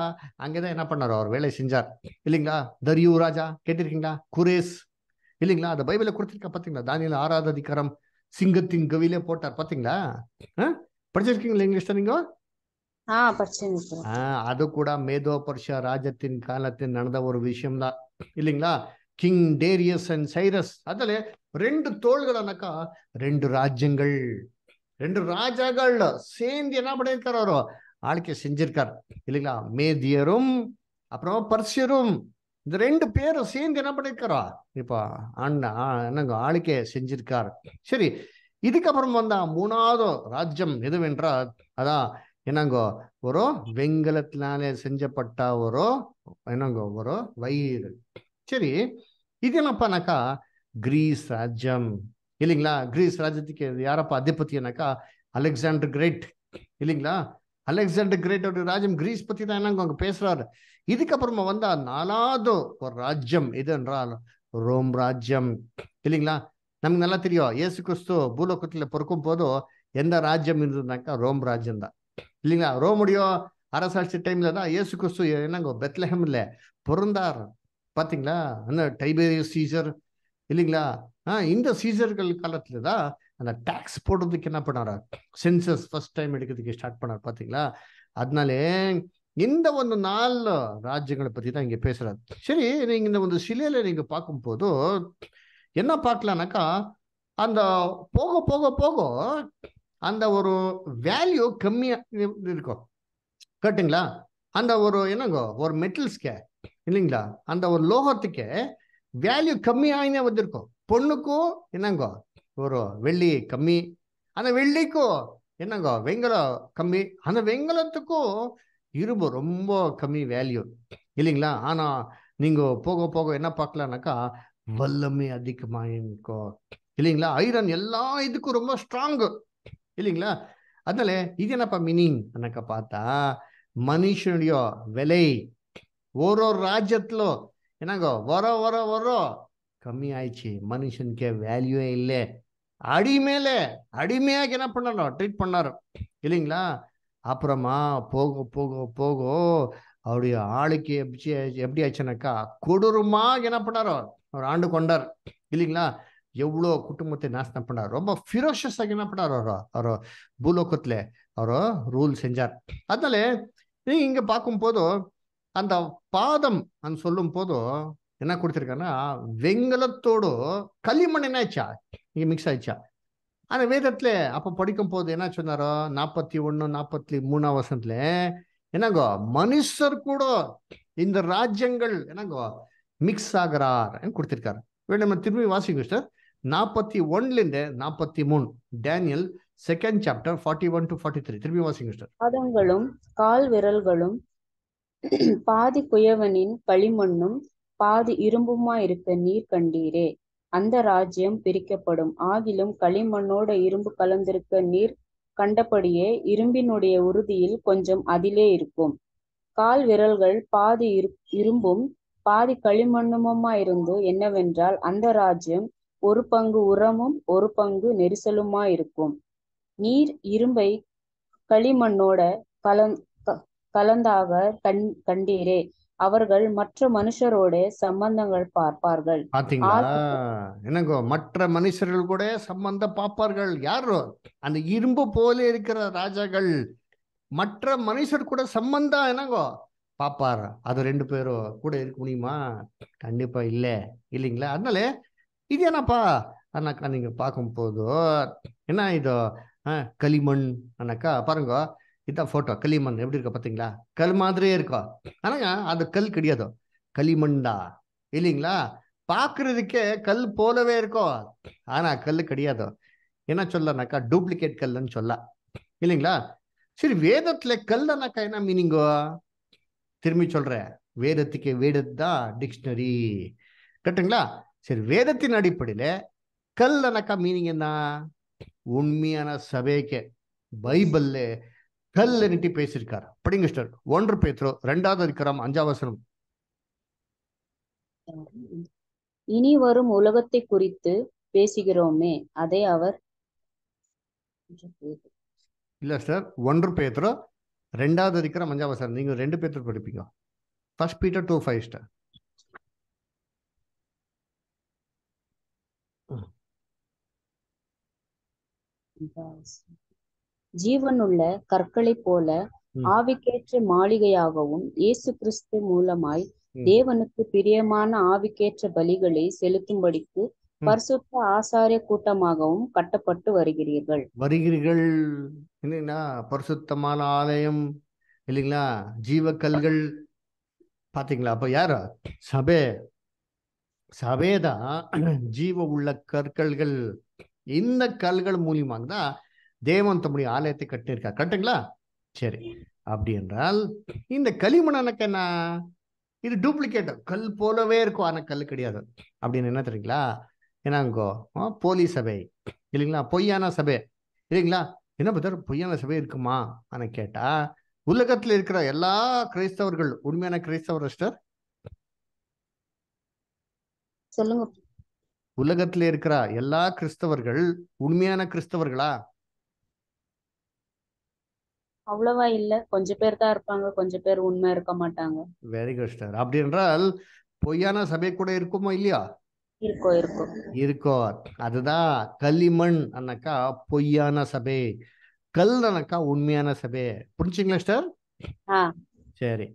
அங்கதான் என்ன பண்ணார் அவர் வேலை செஞ்சார் இல்லைங்களா தரியூ ராஜா கேட்டிருக்கீங்களா குரேஸ் இல்லைங்களா அந்த பைபிளை கொடுத்துருக்கா பார்த்தீங்களா தானியல் ஆறாவது அதிகாரம் சிங்கத்தின் கவிலே போட்டார் பாத்தீங்களா படிச்சிருக்கீங்களா இங்கிலீஷ் நீங்க அது கூட மேதோ பர்ஷா ராஜத்தின் காலத்தில் நடந்த ஒரு விஷயம் தான் இல்லைங்களா கிங் டேரியஸ் அண்ட் சைரஸ் அதுல ரெண்டு தோள்கள்னாக்கா ரெண்டு ராஜ்யங்கள் ரெண்டு ராஜாக்கள் சேர்ந்து என்ன பண்ணியிருக்காரு அவரு ஆளுக்கே செஞ்சிருக்கார் இல்லைங்களா மேதியரும் அப்புறம் பர்சியரும் இந்த ரெண்டு பேரும் சேர்ந்து என்ன பண்ணிருக்கிறா இப்போ அண்ணா என்னங்க ஆளுக்கே செஞ்சிருக்கார் சரி இதுக்கப்புறம் வந்தா மூணாவது ராஜ்யம் எதுவென்றால் அதான் என்னங்கோ ஒரு வெங்கலத்தினாலே செஞ்சப்பட்ட ஒரு என்னங்கோ ஒரு வயிறு சரி இது என்னப்பானாக்கா கிரீஸ் ராஜ்யம் இல்லைங்களா கிரீஸ் ராஜ்யத்துக்கு யாரப்பா அதிபதினாக்கா அலெக்சாண்டர் கிரேட் இல்லைங்களா அலெக்சாண்டர் கிரேட்டோட ராஜ்யம் கிரீஸ் பத்தி தான் என்னங்க அவங்க பேசுறாரு இதுக்கப்புறமா வந்தா நாலாவது ஒரு ராஜ்யம் எது என்றால் ரோம் ராஜ்யம் இல்லைங்களா நமக்கு நல்லா தெரியும் இயேசு கிறிஸ்து பூலோகத்தில் பொறுக்கும் போதோ எந்த ராஜ்யம் இருந்ததுனாக்கா ரோம் ராஜ்யம் தான் இல்லைங்களா ரோமுடைய அரசாட்சி டைம்ல தான் இயேசு கிறிஸ்து என்னங்க பெத்லஹம் இல்லை பொருந்தார் பார்த்தீங்களா அந்த டைபேரிய சீசர் இல்லைங்களா ஆ இந்த சீசர்கள் காலத்துலதான் தான் அந்த டேக்ஸ் போடுறதுக்கு என்ன பண்ணார் சென்சஸ் ஃபர்ஸ்ட் டைம் எடுக்கிறதுக்கு ஸ்டார்ட் பண்ணார் பார்த்தீங்களா அதனாலே இந்த ஒரு நாலு ராஜ்யங்களை பத்தி தான் இங்க பேசுறாரு சரி நீங்க இந்த ஒரு சிலையில நீங்க பார்க்கும்போது என்ன பார்க்கலானாக்கா அந்த போக போக போக அந்த ஒரு வேல்யூ கம்மியாக இருக்கும் கேட்டுங்களா அந்த ஒரு என்னங்கோ ஒரு மெட்டல்ஸ்க்கே இல்லைங்களா அந்த ஒரு லோகத்துக்கே வேல்யூ கம்மியாகினே வந்திருக்கும் பொண்ணுக்கும் என்னங்கோ ஒரு வெள்ளி கம்மி அந்த வெள்ளிக்கும் என்னங்கோ வெங்கலம் கம்மி அந்த வெங்கலத்துக்கும் இரும்பு ரொம்ப கம்மி வேல்யூ இல்லைங்களா ஆனால் நீங்கள் போக போக என்ன பார்க்கலான்னாக்கா வல்லமை அதிகமாயிருக்கும் இல்லைங்களா ஐரன் எல்லா இதுக்கும் ரொம்ப ஸ்ட்ராங்கு இல்லைங்களா அதனால இது என்னப்பா மீனிங் அனக்க பார்த்தா மனுஷனுடைய விலை ஒரு ஒரு ராஜ்யத்துல என்னங்க வர வர வர கம்மி ஆயிடுச்சு மனுஷனுக்கு வேல்யூவே இல்லை அடிமேல அடிமையாக என்ன பண்ணணும் ட்ரீட் பண்ணாரு இல்லைங்களா அப்புறமா போக போக போக அவருடைய ஆளுக்கு எப்படி எப்படி ஆச்சுனாக்கா கொடூரமா என்ன பண்ணாரோ அவர் ஆண்டு கொண்டார் இல்லைங்களா எவ்வளோ குடும்பத்தை நாசனம் பண்ணார் ரொம்ப ஃபிரோஷஸாக என்ன பண்ணார் அவரோ அவரோ பூலோக்கத்தில் அவரோ ரூல் செஞ்சார் அதனால நீங்கள் இங்கே பார்க்கும் பார்க்கும்போதோ அந்த பாதம் அந்த சொல்லும் போதோ என்ன கொடுத்துருக்காங்கன்னா வெங்கலத்தோடு களிமண் என்ன ஆச்சா இங்கே மிக்ஸ் ஆயிடுச்சா ஆனால் வேதத்தில் அப்போ படிக்கும் போது என்ன சொன்னாரோ நாற்பத்தி ஒன்று நாற்பத்தி மூணாம் வருஷத்துல என்னங்கோ மனுஷர் கூட இந்த ராஜ்யங்கள் என்னங்கோ மிக்ஸ் ஆகிறார் கொடுத்திருக்காரு நம்ம திரும்பி வாசிங்க சார் நாற்பத்தி இருந்து நாற்பத்தி மூணு Daniel second chapter forty one to forty three திரும்பி வாசிங்க சார் பாதங்களும் கால் விரல்களும் பாதி குயவனின் களிமண்ணும் பாதி இரும்புமா இருக்க நீர் கண்டீரே அந்த ராஜ்யம் பிரிக்கப்படும் ஆகிலும் களிமண்ணோட இரும்பு கலந்திருக்க நீர் கண்டபடியே இரும்பினுடைய உறுதியில் கொஞ்சம் அதிலே இருக்கும் கால் விரல்கள் பாதி இரும்பும் பாதி களிமண்ணுமமா இருந்து என்னவென்றால் அந்த ராஜ்யம் ஒரு பங்கு உரமும் ஒரு பங்கு நெரிசலுமா இருக்கும் நீர் இரும்பை களிமண்ணோட கலந் கலந்தாக கண் கண்டீரே அவர்கள் மற்ற மனுஷரோட சம்பந்தங்கள் பார்ப்பார்கள் பாத்தீங்களா என்னங்கோ மற்ற மனுஷர்கள் கூட சம்பந்த பார்ப்பார்கள் யாரோ அந்த இரும்பு போல இருக்கிற ராஜாக்கள் மற்ற மனுஷர் கூட சம்பந்தம் என்னங்கோ பாப்பார் அது ரெண்டு பேரும் கூட இருக்க முடியுமா கண்டிப்பா இல்ல இல்லைங்களா அதனால இது என்னப்பா அண்ணாக்கா நீங்க பார்க்கும் போதோ என்ன இதோ களிமண் அண்ணாக்கா பாருங்க இதுதான் ஃபோட்டோ களிமண் எப்படி இருக்கா பார்த்தீங்களா கல் மாதிரியே இருக்கா ஆனா அது கல் கிடையாது களிமண்டா இல்லைங்களா பார்க்கறதுக்கே கல் போலவே இருக்கோ ஆனால் கல் கிடையாது என்ன சொல்லனாக்கா டூப்ளிகேட் கல்லுன்னு சொல்ல இல்லைங்களா சரி வேதத்தில் கல்லனாக்கா என்ன மீனிங்கோ திரும்பி சொல்கிறேன் வேதத்துக்கு வேதத்து தான் டிக்ஷனரி கரெக்டுங்களா சரி வேதத்தின் அடிப்படையில் கல்லனாக்கா மீனிங் என்ன உண்மையான சபைக்கு பைபிள்ல கல் நிட்டி பேசியிருக்கார் படிங்க சார் ஒன்று பேத்ரோ ரெண்டாவது இருக்கிறோம் அஞ்சாவசனம் இனி வரும் உலகத்தை குறித்து பேசுகிறோமே அதை அவர் இல்ல சார் ஒன்று பேத்ரோ ரெண்டாவது இருக்கிற அஞ்சாவசனம் நீங்க ரெண்டு பேத்திரம் படிப்பீங்க ஃபர்ஸ்ட் பீட்டர் டூ ஃபைவ் ஸ்டார் Thank ஜீவனுள்ள கற்களைப் போல ஆவிக்கேற்ற மாளிகையாகவும் இயேசு கிறிஸ்து மூலமாய் தேவனுக்கு பிரியமான ஆவிக்கேற்ற பலிகளை செலுத்தும்படிக்கு பரிசுத்த ஆசாரிய கூட்டமாகவும் கட்டப்பட்டு வருகிறீர்கள் வருகிறீர்கள் பரிசுத்தமான ஆலயம் இல்லைங்களா ஜீவ கல்கள் பாத்தீங்களா அப்ப யார சபே சபேதான் ஜீவ உள்ள கற்கள்கள் இந்த கல்கள் மூலியமாக தான் தேவன் தம்முடைய ஆலயத்தை கட்டிருக்கா கரெக்டுங்களா சரி அப்படி என்றால் இந்த களிமண் அணக்கண்ணா இது டூப்ளிகேட் கல் போலவே இருக்கும் ஆனால் கல் கிடையாது அப்படின்னு என்ன தெரியுங்களா என்னங்கோ போலி சபை இல்லைங்களா பொய்யான சபை இல்லைங்களா என்ன பார்த்தா பொய்யான சபை இருக்குமா ஆனால் கேட்டால் உலகத்தில் இருக்கிற எல்லா கிறிஸ்தவர்கள் உண்மையான கிரைஸ்தவர் ரெஸ்டர் சொல்லுங்க உலகத்தில் இருக்கிற எல்லா கிறிஸ்தவர்கள் உண்மையான கிறிஸ்தவர்களா அவ்வளவா இல்ல கொஞ்ச பேர் தான் இருப்பாங்க கொஞ்ச பேர் உண்மை இருக்க மாட்டாங்க வெரி குட் ஸ்டார் அப்படி என்றால் பொய்யான சபை கூட இருக்குமோ இல்லையா இருக்கோ இருக்கோ இருக்கோ அதுதான் களிமண் அண்ணாக்கா பொய்யான சபை கல் அனக்கா உண்மையான சபை புரிஞ்சுங்களா ஸ்டார் சரி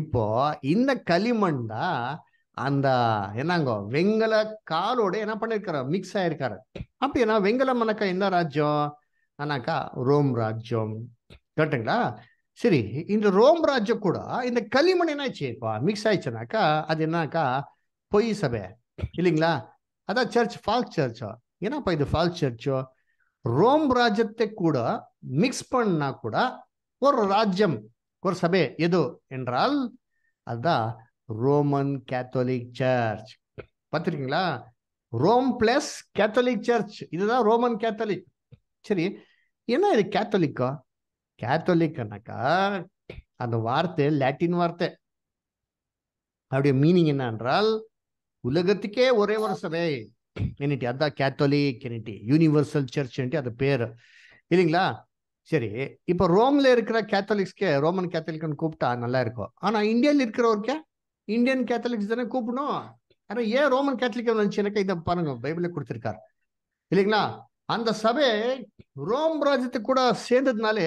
இப்போ இந்த களிமண் தான் அந்த என்னங்க வெங்கல காலோட என்ன பண்ணிருக்காரு மிக்ஸ் ஆயிருக்காரு ஏன்னா வெங்கலம் அண்ணாக்கா என்ன ராஜ்யம் ஆனாக்கா ரோம் ராஜ்யம் கரெக்டுங்களா சரி இந்த ரோம் ராஜ்யம் கூட இந்த களிமண் என்னாச்சு இப்போ மிக்ஸ் ஆயிடுச்சுனாக்கா அது என்னக்கா பொய் சபை இல்லைங்களா அதான் சர்ச் ஃபால்ஸ் சர்ச்சோ ஏன்னாப்பா இது ஃபால்ஸ் சர்ச்சோ ரோம் ராஜ்யத்தை கூட மிக்ஸ் பண்ணா கூட ஒரு ராஜ்யம் ஒரு சபை எது என்றால் அதுதான் ரோமன் கேத்தோலிக் சர்ச் பார்த்துருக்கீங்களா ரோம் பிளஸ் கேத்தலிக் சர்ச் இதுதான் ரோமன் கேத்தலிக் சரி என்ன இது கேத்தலிக்கா கேத்தோலிக்னாக்கா அந்த வார்த்தை லாட்டின் வார்த்தை அப்படியே மீனிங் என்னன்றால் உலகத்துக்கே ஒரே ஒரு சபை என்னட்டி அதான் கேத்தோலிக் என்னட்டி யூனிவர்சல் சர்ச் அது பேர் இல்லைங்களா சரி இப்போ ரோம்ல இருக்கிற கேத்தோலிக்ஸ்கே ரோமன் கேத்தலிக்னு கூப்பிட்டா நல்லா இருக்கும் ஆனால் இந்தியாவில் இருக்கிறவருக்கே இந்தியன் கேத்தலிக்ஸ் தானே கூப்பிடணும் ஆனால் ஏன் ரோமன் கேத்தலிக் வந்துச்சுனாக்கா இதை பாருங்க பைபிளே கொடுத்துருக்காரு இல்லைங்களா அந்த சபை ரோம் ராஜ்யத்தை கூட சேர்ந்ததுனாலே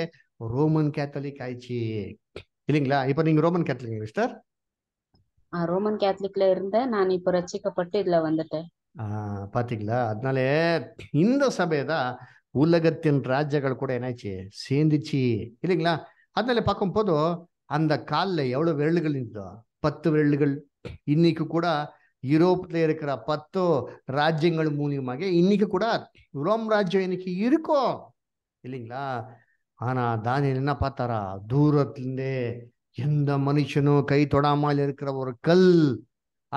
ரோமன் கேத்தலிக் ஆயிடுச்சு இல்லைங்களா இப்போ நீங்க ரோமன் கேத்தலிக் மிஸ்டர் ரோமன் கேத்தலிக்ல இருந்தேன் நான் இப்போ ரச்சிக்கப்பட்டு இதுல வந்துட்டேன் பாத்தீங்களா அதனால இந்த சபை தான் உலகத்தின் ராஜ்யங்கள் கூட என்னாச்சு சேர்ந்துச்சு இல்லைங்களா அதனால பார்க்கும் போதும் அந்த காலில் எவ்வளவு விரல்கள் இருந்ததோ பத்து விரல்கள் இன்னைக்கு கூட யூரோப்ல இருக்கிற பத்தோ ராஜ்யங்கள் மூலியமாக இன்னைக்கு கூட ரோம் ராஜ்யம் இன்னைக்கு இருக்கும் இல்லைங்களா ஆனா தானியல் என்ன பார்த்தாரா தூரத்துலேருந்தே எந்த மனுஷனும் கை தொடாமல் இருக்கிற ஒரு கல்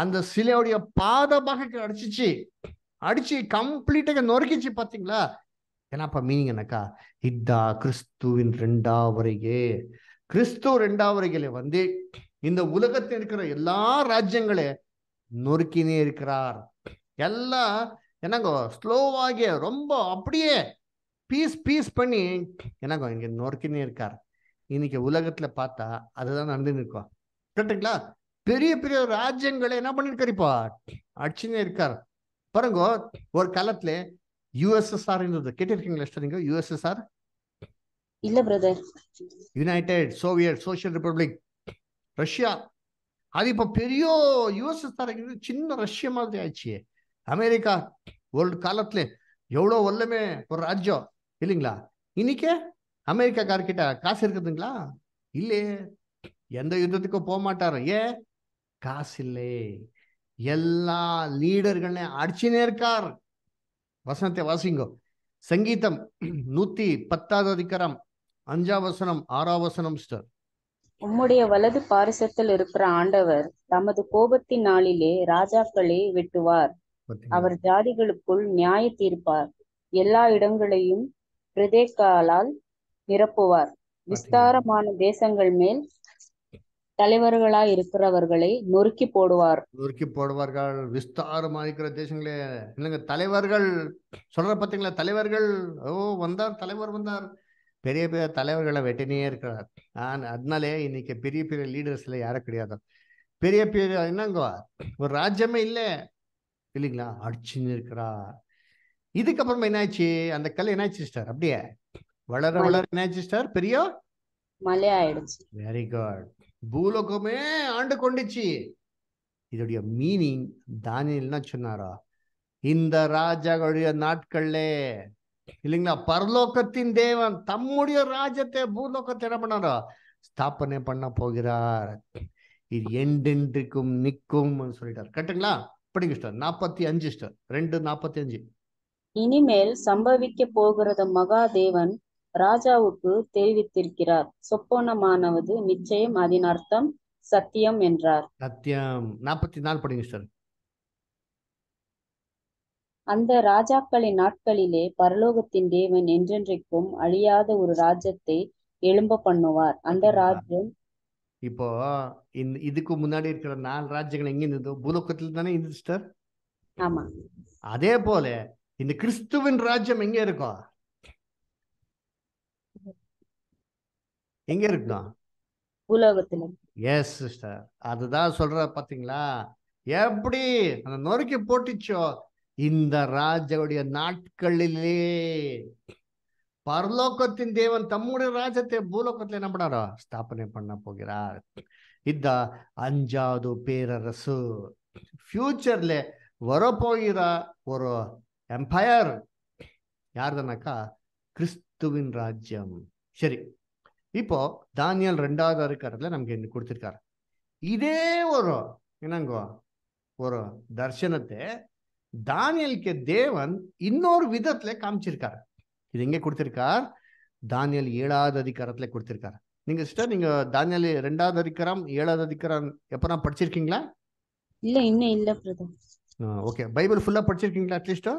அந்த சிலையுடைய பாத பாகத்தை அடிச்சிச்சு அடிச்சு கம்ப்ளீட்டாக நொறுக்கிச்சு பார்த்தீங்களா என்னப்பா மீனிங் எனக்கா இதா கிறிஸ்துவின் ரெண்டாவரைகே கிறிஸ்துவ கிறிஸ்து வந்து இந்த உலகத்தில் இருக்கிற எல்லா ராஜ்யங்களே நொறுக்கினே இருக்கிறார் எல்லாம் என்னங்க ஸ்லோவாகிய ரொம்ப அப்படியே பீஸ் பீஸ் பண்ணி எனக்கு இங்கே நொறுக்கினே இருக்கார் இன்னைக்கு உலகத்தில் பார்த்தா அதுதான் நடந்து நிற்கும் கேட்டுங்களா பெரிய பெரிய ராஜ்யங்களை என்ன பண்ணிருக்காரு இப்போ அடிச்சுன்னே இருக்கார் பாருங்க ஒரு காலத்துல யுஎஸ்எஸ்ஆர் இருந்தது கேட்டிருக்கீங்களா நீங்க யுஎஸ்எஸ்ஆர் இல்ல brother United Soviet social republic Russia அது இப்போ பெரிய யுஎஸ்எஸ்ஆர் சின்ன ரஷ்யா மாதிரி ஆயிடுச்சு அமெரிக்கா ஒரு காலத்துல எவ்வளோ வல்லமே ஒரு ராஜ்யம் இல்லைங்களா இன்னைக்கே அமெரிக்காக்கார்கிட்ட காசு இருக்குதுங்களா இல்லையே எந்த யுத்தத்துக்கும் போக மாட்டாரோ ஏ காசு இல்லை எல்லா லீடர்களையும் அடிச்சுனே இருக்கார் வசனத்தை வாசிங்கோ சங்கீதம் நூத்தி பத்தாவது அதிகாரம் அஞ்சாம் வசனம் ஆறாம் வசனம் உம்முடைய வலது பாரிசத்தில் இருக்கிற ஆண்டவர் தமது கோபத்தின் நாளிலே ராஜாக்களை வெட்டுவார் அவர் ஜாதிகளுக்குள் நியாய தீர்ப்பார் எல்லா இடங்களையும் பிரதேக்காலால் நிரப்புவார் விஸ்தாரமான தேசங்கள் மேல் தலைவர்களாய் இருக்கிறவர்களை நொறுக்கி போடுவார் நொறுக்கி போடுவார்கள் விஸ்தாரமா இருக்கிற தேசங்களே இல்லைங்க தலைவர்கள் சொல்ற பார்த்தீங்களா தலைவர்கள் ஓ வந்தார் தலைவர் வந்தார் பெரிய பெரிய தலைவர்களை வெட்டினே இருக்கிறார் அதனாலே இன்னைக்கு பெரிய பெரிய லீடர்ஸ்ல யாரும் கிடையாது பெரிய பெரிய என்னங்க ஒரு ராஜ்யமே இல்லை இல்லைங்களா அடிச்சுன்னு இருக்கிறார் இதுக்கப்புறமா என்னாச்சு அந்த கல் என்னாச்சு சிஸ்டர் அப்படியே வளர வளர என்னாச்சு சிஸ்டர் பெரிய மலை ஆயிடுச்சு வெரி குட் பூலோகமே ஆண்டு கொண்டுச்சு இதோடைய மீனிங் தானியல்னா சொன்னாரா இந்த ராஜாவுடைய நாட்கள்ல இல்லைங்களா பரலோகத்தின் தேவன் தம்முடைய ராஜ்யத்தை பூலோகத்தை என்ன பண்ணாரோ ஸ்தாபனை பண்ண போகிறார் இது எண்டென்றிக்கும் நிற்கும் சொல்லிட்டார் கட்டுங்களா படிங்க ஸ்டார் நாற்பத்தி அஞ்சு ஸ்டார் ரெண்டு நாற்பத்தி அஞ்சு இனிமேல் சம்பவிக்க போகிறது மகாதேவன் ராஜாவுக்கு தெரிவித்திருக்கிறார் சொப்போனமானவது நிச்சயம் அதன் அர்த்தம் சத்தியம் என்றார் சத்தியம் நாற்பத்தி நாலு படிங்க சார் அந்த ராஜாக்களின் நாட்களிலே பரலோகத்தின் தேவன் என்றென்றைக்கும் அழியாத ஒரு ராஜ்யத்தை எழும்ப பண்ணுவார் அந்த ராஜ்யம் இப்போ இதுக்கு முன்னாடி இருக்கிற நாலு ராஜ்யங்கள் எங்க இருந்ததோ தானே இருந்துச்சு சார் ஆமா அதே போல இந்த கிறிஸ்துவின் ராஜ்யம் எங்க இருக்கும் எங்க இருக்கும் உலகத்துல எஸ் சிஸ்டர் அதுதான் சொல்ற பாத்தீங்களா எப்படி அந்த நொறுக்கி போட்டுச்சோ இந்த ராஜாவுடைய நாட்களிலே பரலோகத்தின் தேவன் தம்முடைய ராஜ்யத்தை பூலோகத்தில் என்ன பண்ணாரோ ஸ்தாபனை பண்ண போகிறார் இந்த அஞ்சாவது பேரரசு ஃபியூச்சர்ல வரப்போகிற ஒரு ಎಂಪೈರ್ யாருதுனாக்கா கிறிஸ்துவின் ராஜ்யம் சரி இப்போ தானியல் ரெண்டாவது அதிகாரத்தில் நமக்கு என்ன கொடுத்துருக்காரு இதே ஒரு என்னங்கோ ஒரு தர்சனத்தை தானியலுக்கு தேவன் இன்னொரு விதத்துல காமிச்சிருக்காரு இது எங்க கொடுத்திருக்கார் தானியல் ஏழாவது அதிகாரத்துல கொடுத்திருக்காரு நீங்க சிஸ்டர் நீங்க தானியல் ரெண்டாவது அதிகாரம் ஏழாவது அதிகாரம் எப்பனா படிச்சிருக்கீங்களா இல்ல இன்னும் இல்ல ஓகே பைபிள் ஃபுல்லா படிச்சிருக்கீங்களா அட்லீஸ்ட்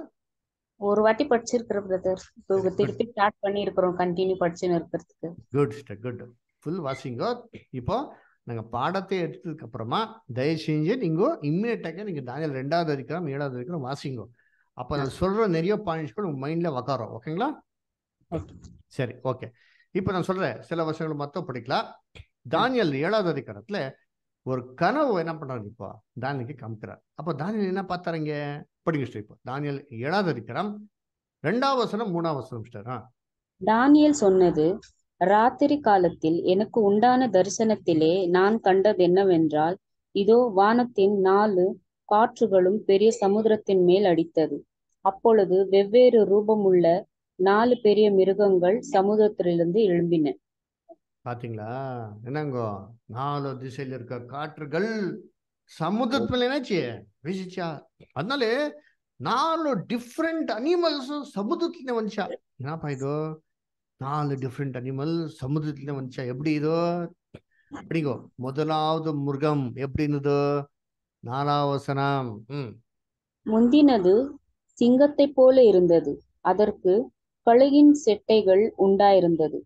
ஒரு வாட்டி படிச்சிருக்கிற பிரதர் திருப்பி ஸ்டார்ட் பண்ணி இருக்கிறோம் கண்டினியூ படிச்சுன்னு இருக்கிறதுக்கு குட் குட் ஃபுல் வாசிங்கோ இப்போ நாங்கள் பாடத்தை எடுத்ததுக்கு அப்புறமா தயவு செஞ்சு நீங்கள் இம்மிடியட்டாக நீங்கள் தானியல் ரெண்டாவது அதிகாரம் ஏழாவது அதிகாரம் வாசிங்கோ அப்போ நான் சொல்கிற நிறைய பாயிண்ட்ஸ் கூட உங்கள் மைண்டில் உக்காரோம் ஓகேங்களா சரி ஓகே இப்போ நான் சொல்கிறேன் சில வருஷங்கள் மொத்தம் படிக்கலாம் தானியல் ஏழாவது அதிகாரத்தில் ஒரு கனவு என்ன பண்ணுறாரு இப்போ தானியலுக்கு காமிக்கிறார் அப்போ தானியல் என்ன பார்த்தாருங்க படிங்க இப்போ தானியல் ஏழாவது இருக்கிறான் ரெண்டாவது வசனம் மூணாவது வசனம் தானியல் சொன்னது ராத்திரி காலத்தில் எனக்கு உண்டான தரிசனத்திலே நான் கண்டது என்னவென்றால் இதோ வானத்தின் நாலு காற்றுகளும் பெரிய சமுதிரத்தின் மேல் அடித்தது அப்பொழுது வெவ்வேறு ரூபமுள்ள நாலு பெரிய மிருகங்கள் சமுதிரத்திலிருந்து எழும்பின பார்த்தீங்களா என்னங்கோ நாலு திசையில் இருக்க காற்றுகள் சமுதிரத்தில் என்னாச்சு வீசிச்சா அதனால நாலு டிஃப்ரெண்ட் அனிமல்ஸ் சமுதிரத்துல வந்துச்சா என்னப்பா இதோ நாலு டிஃப்ரெண்ட் அனிமல் சமுதிரத்துல வந்துச்சா எப்படி இதோ அப்படிங்கோ முதலாவது முருகம் எப்படி இருந்தது நாலாவசனம் முந்தினது சிங்கத்தை போல இருந்தது அதற்கு கழுகின் செட்டைகள் உண்டாயிருந்தது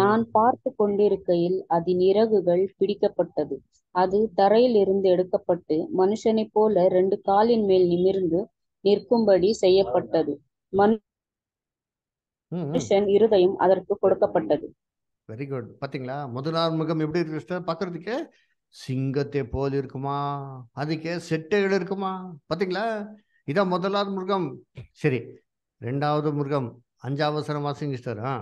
நான் பார்த்து கொண்டிருக்கையில் அதன் இறகுகள் பிடிக்கப்பட்டது அது தரையில் இருந்து எடுக்கப்பட்டு மனுஷனைப் போல ரெண்டு காலின் மேல் நிமிர்ந்து நிற்கும்படி செய்யப்பட்டது மனுஷன் இருதயம் அதற்கு கொடுக்கப்பட்டது வெரி குட் பாத்தீங்களா முதலார் முகம் எப்படி இருக்கு சிஸ்டர் பாக்குறதுக்கு சிங்கத்தை போல் இருக்குமா அதுக்கே செட்டைகள் இருக்குமா பாத்தீங்களா இதான் முதலாவது மிருகம் சரி ரெண்டாவது மிருகம் அஞ்சாவது சிஸ்டர் ஆ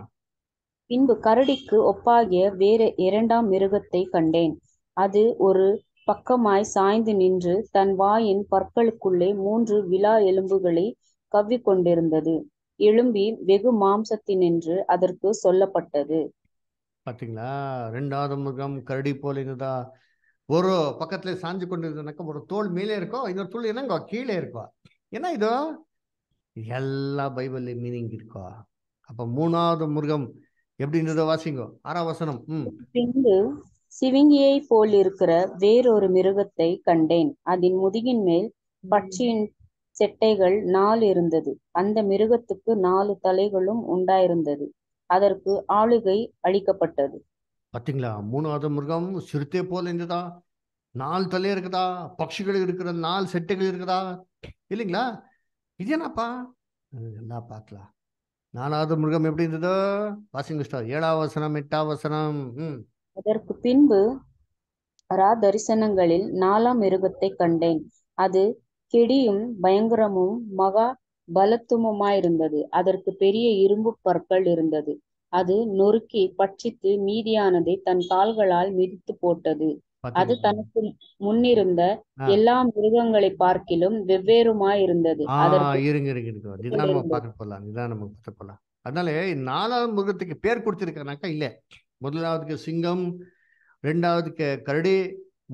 பின்பு கரடிக்கு ஒப்பாகிய வேறு இரண்டாம் மிருகத்தை கண்டேன் அது ஒரு பக்கமாய் சாய்ந்து நின்று தன் வாயின் பற்களுக்குள்ளே மூன்று விழா எலும்புகளை கவ்விக்கொண்டிருந்தது எலும்பி வெகு மாம்சத்தினின்று அதற்கு சொல்லப்பட்டது பாத்தீங்களா ரெண்டாவது முகம் கரடி போல இருந்ததா ஒரு பக்கத்துல சாஞ்சு கொண்டிருந்தனாக்க ஒரு தோல் மேலே இருக்கோ இன்னொரு தோல் என்னங்கோ கீழே இருக்கோ ஏன்னா இதோ எல்லா பைபிள்லயும் மீனிங் இருக்கோ அப்ப மூணாவது முருகம் எப்படின்றத வாசிங்க ஆறாம் வசனம் பின்பு சிவிங்கியை போல் இருக்கிற வேறொரு மிருகத்தை கண்டேன் அதன் முதுகின் மேல் பட்சியின் செட்டைகள் நாலு இருந்தது அந்த மிருகத்துக்கு நாலு தலைகளும் உண்டாயிருந்தது அதற்கு ஆளுகை அளிக்கப்பட்டது பாத்தீங்களா மூணாவது மிருகம் சிறுத்தை போல இருந்ததா நாலு தலை இருக்குதா பட்சிகள் இருக்கிற நாலு செட்டைகள் இருக்குதா இல்லைங்களா இது என்னப்பா என்ன பார்க்கலாம் நாலாவது மிருகம் எப்படி இருந்ததோ வாசிங் ஸ்டார் ஏழாவது வசனம் வசனம் அதற்கு பின்பு ரா தரிசனங்களில் நாலாம் மிருகத்தை கண்டேன் அது கெடியும் பயங்கரமும் மகா பலத்துவமாயிருந்தது அதற்கு பெரிய இரும்பு பற்கள் இருந்தது அது நொறுக்கி பட்சித்து மீதியானதை தன் கால்களால் மிதித்து போட்டது அது தனக்கு முன்னிருந்த எல்லா மிருகங்களை பார்க்கிலும் வெவ்வேறுமா இருந்தது இருங்க இருங்க இருங்க இதுதான் நம்ம பார்க்க இதுதான் நம்ம பார்க்க அதனால நாலாவது மிருகத்துக்கு பேர் கொடுத்துருக்கானாக்கா இல்ல முதலாவதுக்கு சிங்கம் ரெண்டாவதுக்கு கரடி